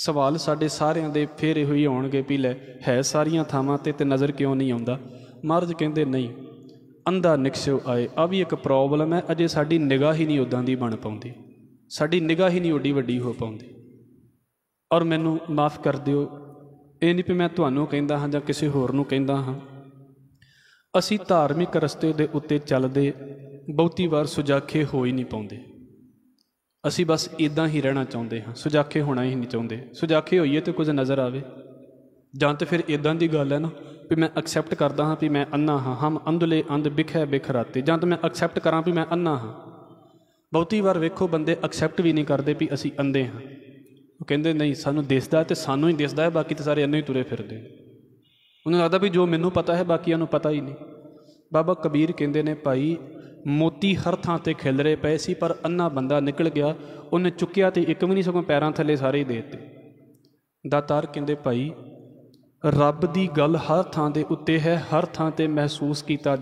ਸਵਾਲ ਸਾਡੇ ਸਾਰਿਆਂ ਦੇ ਇਹੋ ਹੋਈ ਆਉਣਗੇ ਵੀ ਲੈ ਹੈ ਸਾਰੀਆਂ ਥਾਵਾਂ ਤੇ ਤੇ ਨਜ਼ਰ ਕਿਉਂ ਨਹੀਂ ਆਉਂਦਾ ਮਹਾਰਜ ਕਹਿੰਦੇ ਨਹੀਂ ਅੰਧਾ ਨਿਕਸ਼ਿਓ ਆਏ ਆ ਵੀ ਇੱਕ ਪ੍ਰੋਬਲਮ ਹੈ ਅਜੇ ਸਾਡੀ ਨਿਗਾਹ ਹੀ ਨਹੀਂ ਉਦਾਂ ਦੀ ਬਣ ਪਾਉਂਦੀ ਸਾਡੀ ਨਿਗਾਹ ਹੀ ਨਹੀਂ ਓਡੀ ਵੱਡੀ ਹੋ ਪਾਉਂਦੀ ਔਰ ਮੈਨੂੰ ਮਾਫ ਕਰ ਦਿਓ ਇਹ ਨਹੀਂ ਕਿ ਮੈਂ ਤੁਹਾਨੂੰ ਕਹਿੰਦਾ ਹਾਂ ਜਾਂ ਕਿਸੇ ਹੋਰ ਨੂੰ ਕਹਿੰਦਾ ਹਾਂ ਅਸੀਂ ਧਾਰਮਿਕ ਰਸਤੇ ਦੇ ਉੱਤੇ ਚੱਲਦੇ ਬਹੁਤੀ ਵਾਰ ਸੁਜਾਖੇ ਹੋ ਹੀ ਨਹੀਂ ਪਾਉਂਦੇ ਅਸੀਂ ਬਸ ਇਦਾਂ ਹੀ ਰਹਿਣਾ ਚਾਹੁੰਦੇ ਹਾਂ ਸੁਜਾਖੇ ਹੋਣਾ ਹੀ ਨਹੀਂ ਚਾਹੁੰਦੇ ਸੁਜਾਖੇ ਹੋਈਏ ਤੇ ਕੁਝ ਨਜ਼ਰ ਆਵੇ ਜਾਂ ਤੇ ਫਿਰ ਇਦਾਂ ਦੀ ਗੱਲ ਹੈ ਨਾ ਵੀ ਮੈਂ ਐਕਸੈਪਟ ਕਰਦਾ ਹਾਂ ਵੀ ਮੈਂ ਅੰਨਾ ਹਾਂ ਹਮ ਅੰਧਲੇ ਅੰਧ ਬਿਖੇ ਬਿਖਰਾਤੇ ਜਾਂ ਤੇ ਮੈਂ ਐਕਸੈਪਟ ਕਰਾਂ ਵੀ ਮੈਂ ਅੰਨਾ ਹਾਂ ਬਹੁਤੀ ਵਾਰ ਵੇਖੋ ਬੰਦੇ ਐਕਸੈਪਟ ਵੀ ਨਹੀਂ ਕਰਦੇ ਵੀ ਅਸੀਂ ਅੰਦੇ ਹਾਂ ਉਹ ਕਹਿੰਦੇ ਨਹੀਂ ਸਾਨੂੰ ਦਿਸਦਾ ਤੇ ਸਾਨੂੰ ਹੀ ਦਿਸਦਾ ਹੈ ਬਾਕੀ ਤੇ ਸਾਰੇ ਅੰਨੇ ਹੀ ਤੁਰੇ ਫਿਰਦੇ ਉਹਨੂੰ ਲੱਗਦਾ ਵੀ ਜੋ ਮੈਨੂੰ ਪਤਾ ਹੈ ਬਾਕੀਆਂ ਨੂੰ ਪਤਾ ਹੀ ਨਹੀਂ ਬਾਬਾ ਕਬੀਰ ਕਹਿੰਦੇ ਨੇ ਭਾਈ ਮੋਤੀ ਹਰ ਥਾਂ ਤੇ ਖਿਲਰੇ ਪਏ ਸੀ ਪਰ ਅੰਨਾ ਬੰਦਾ ਨਿਕਲ ਗਿਆ ਉਹਨੇ ਚੁੱਕਿਆ ਤੇ ਇੱਕ ਵੀ ਨਹੀਂ ਸਗੋਂ ਪੈਰਾਂ ਥੱਲੇ ਸਾਰੇ ਹੀ ਦੇ ਦਿੱਤੇ ਦਾਤਾਰ ਕਹਿੰਦੇ ਭਾਈ ਰੱਬ ਦੀ ਗੱਲ ਹਰ ਥਾਂ ਦੇ ਉੱਤੇ ਹੈ ਹਰ ਥਾਂ ਤੇ ਮਹਿਸੂਸ ਕੀਤਾ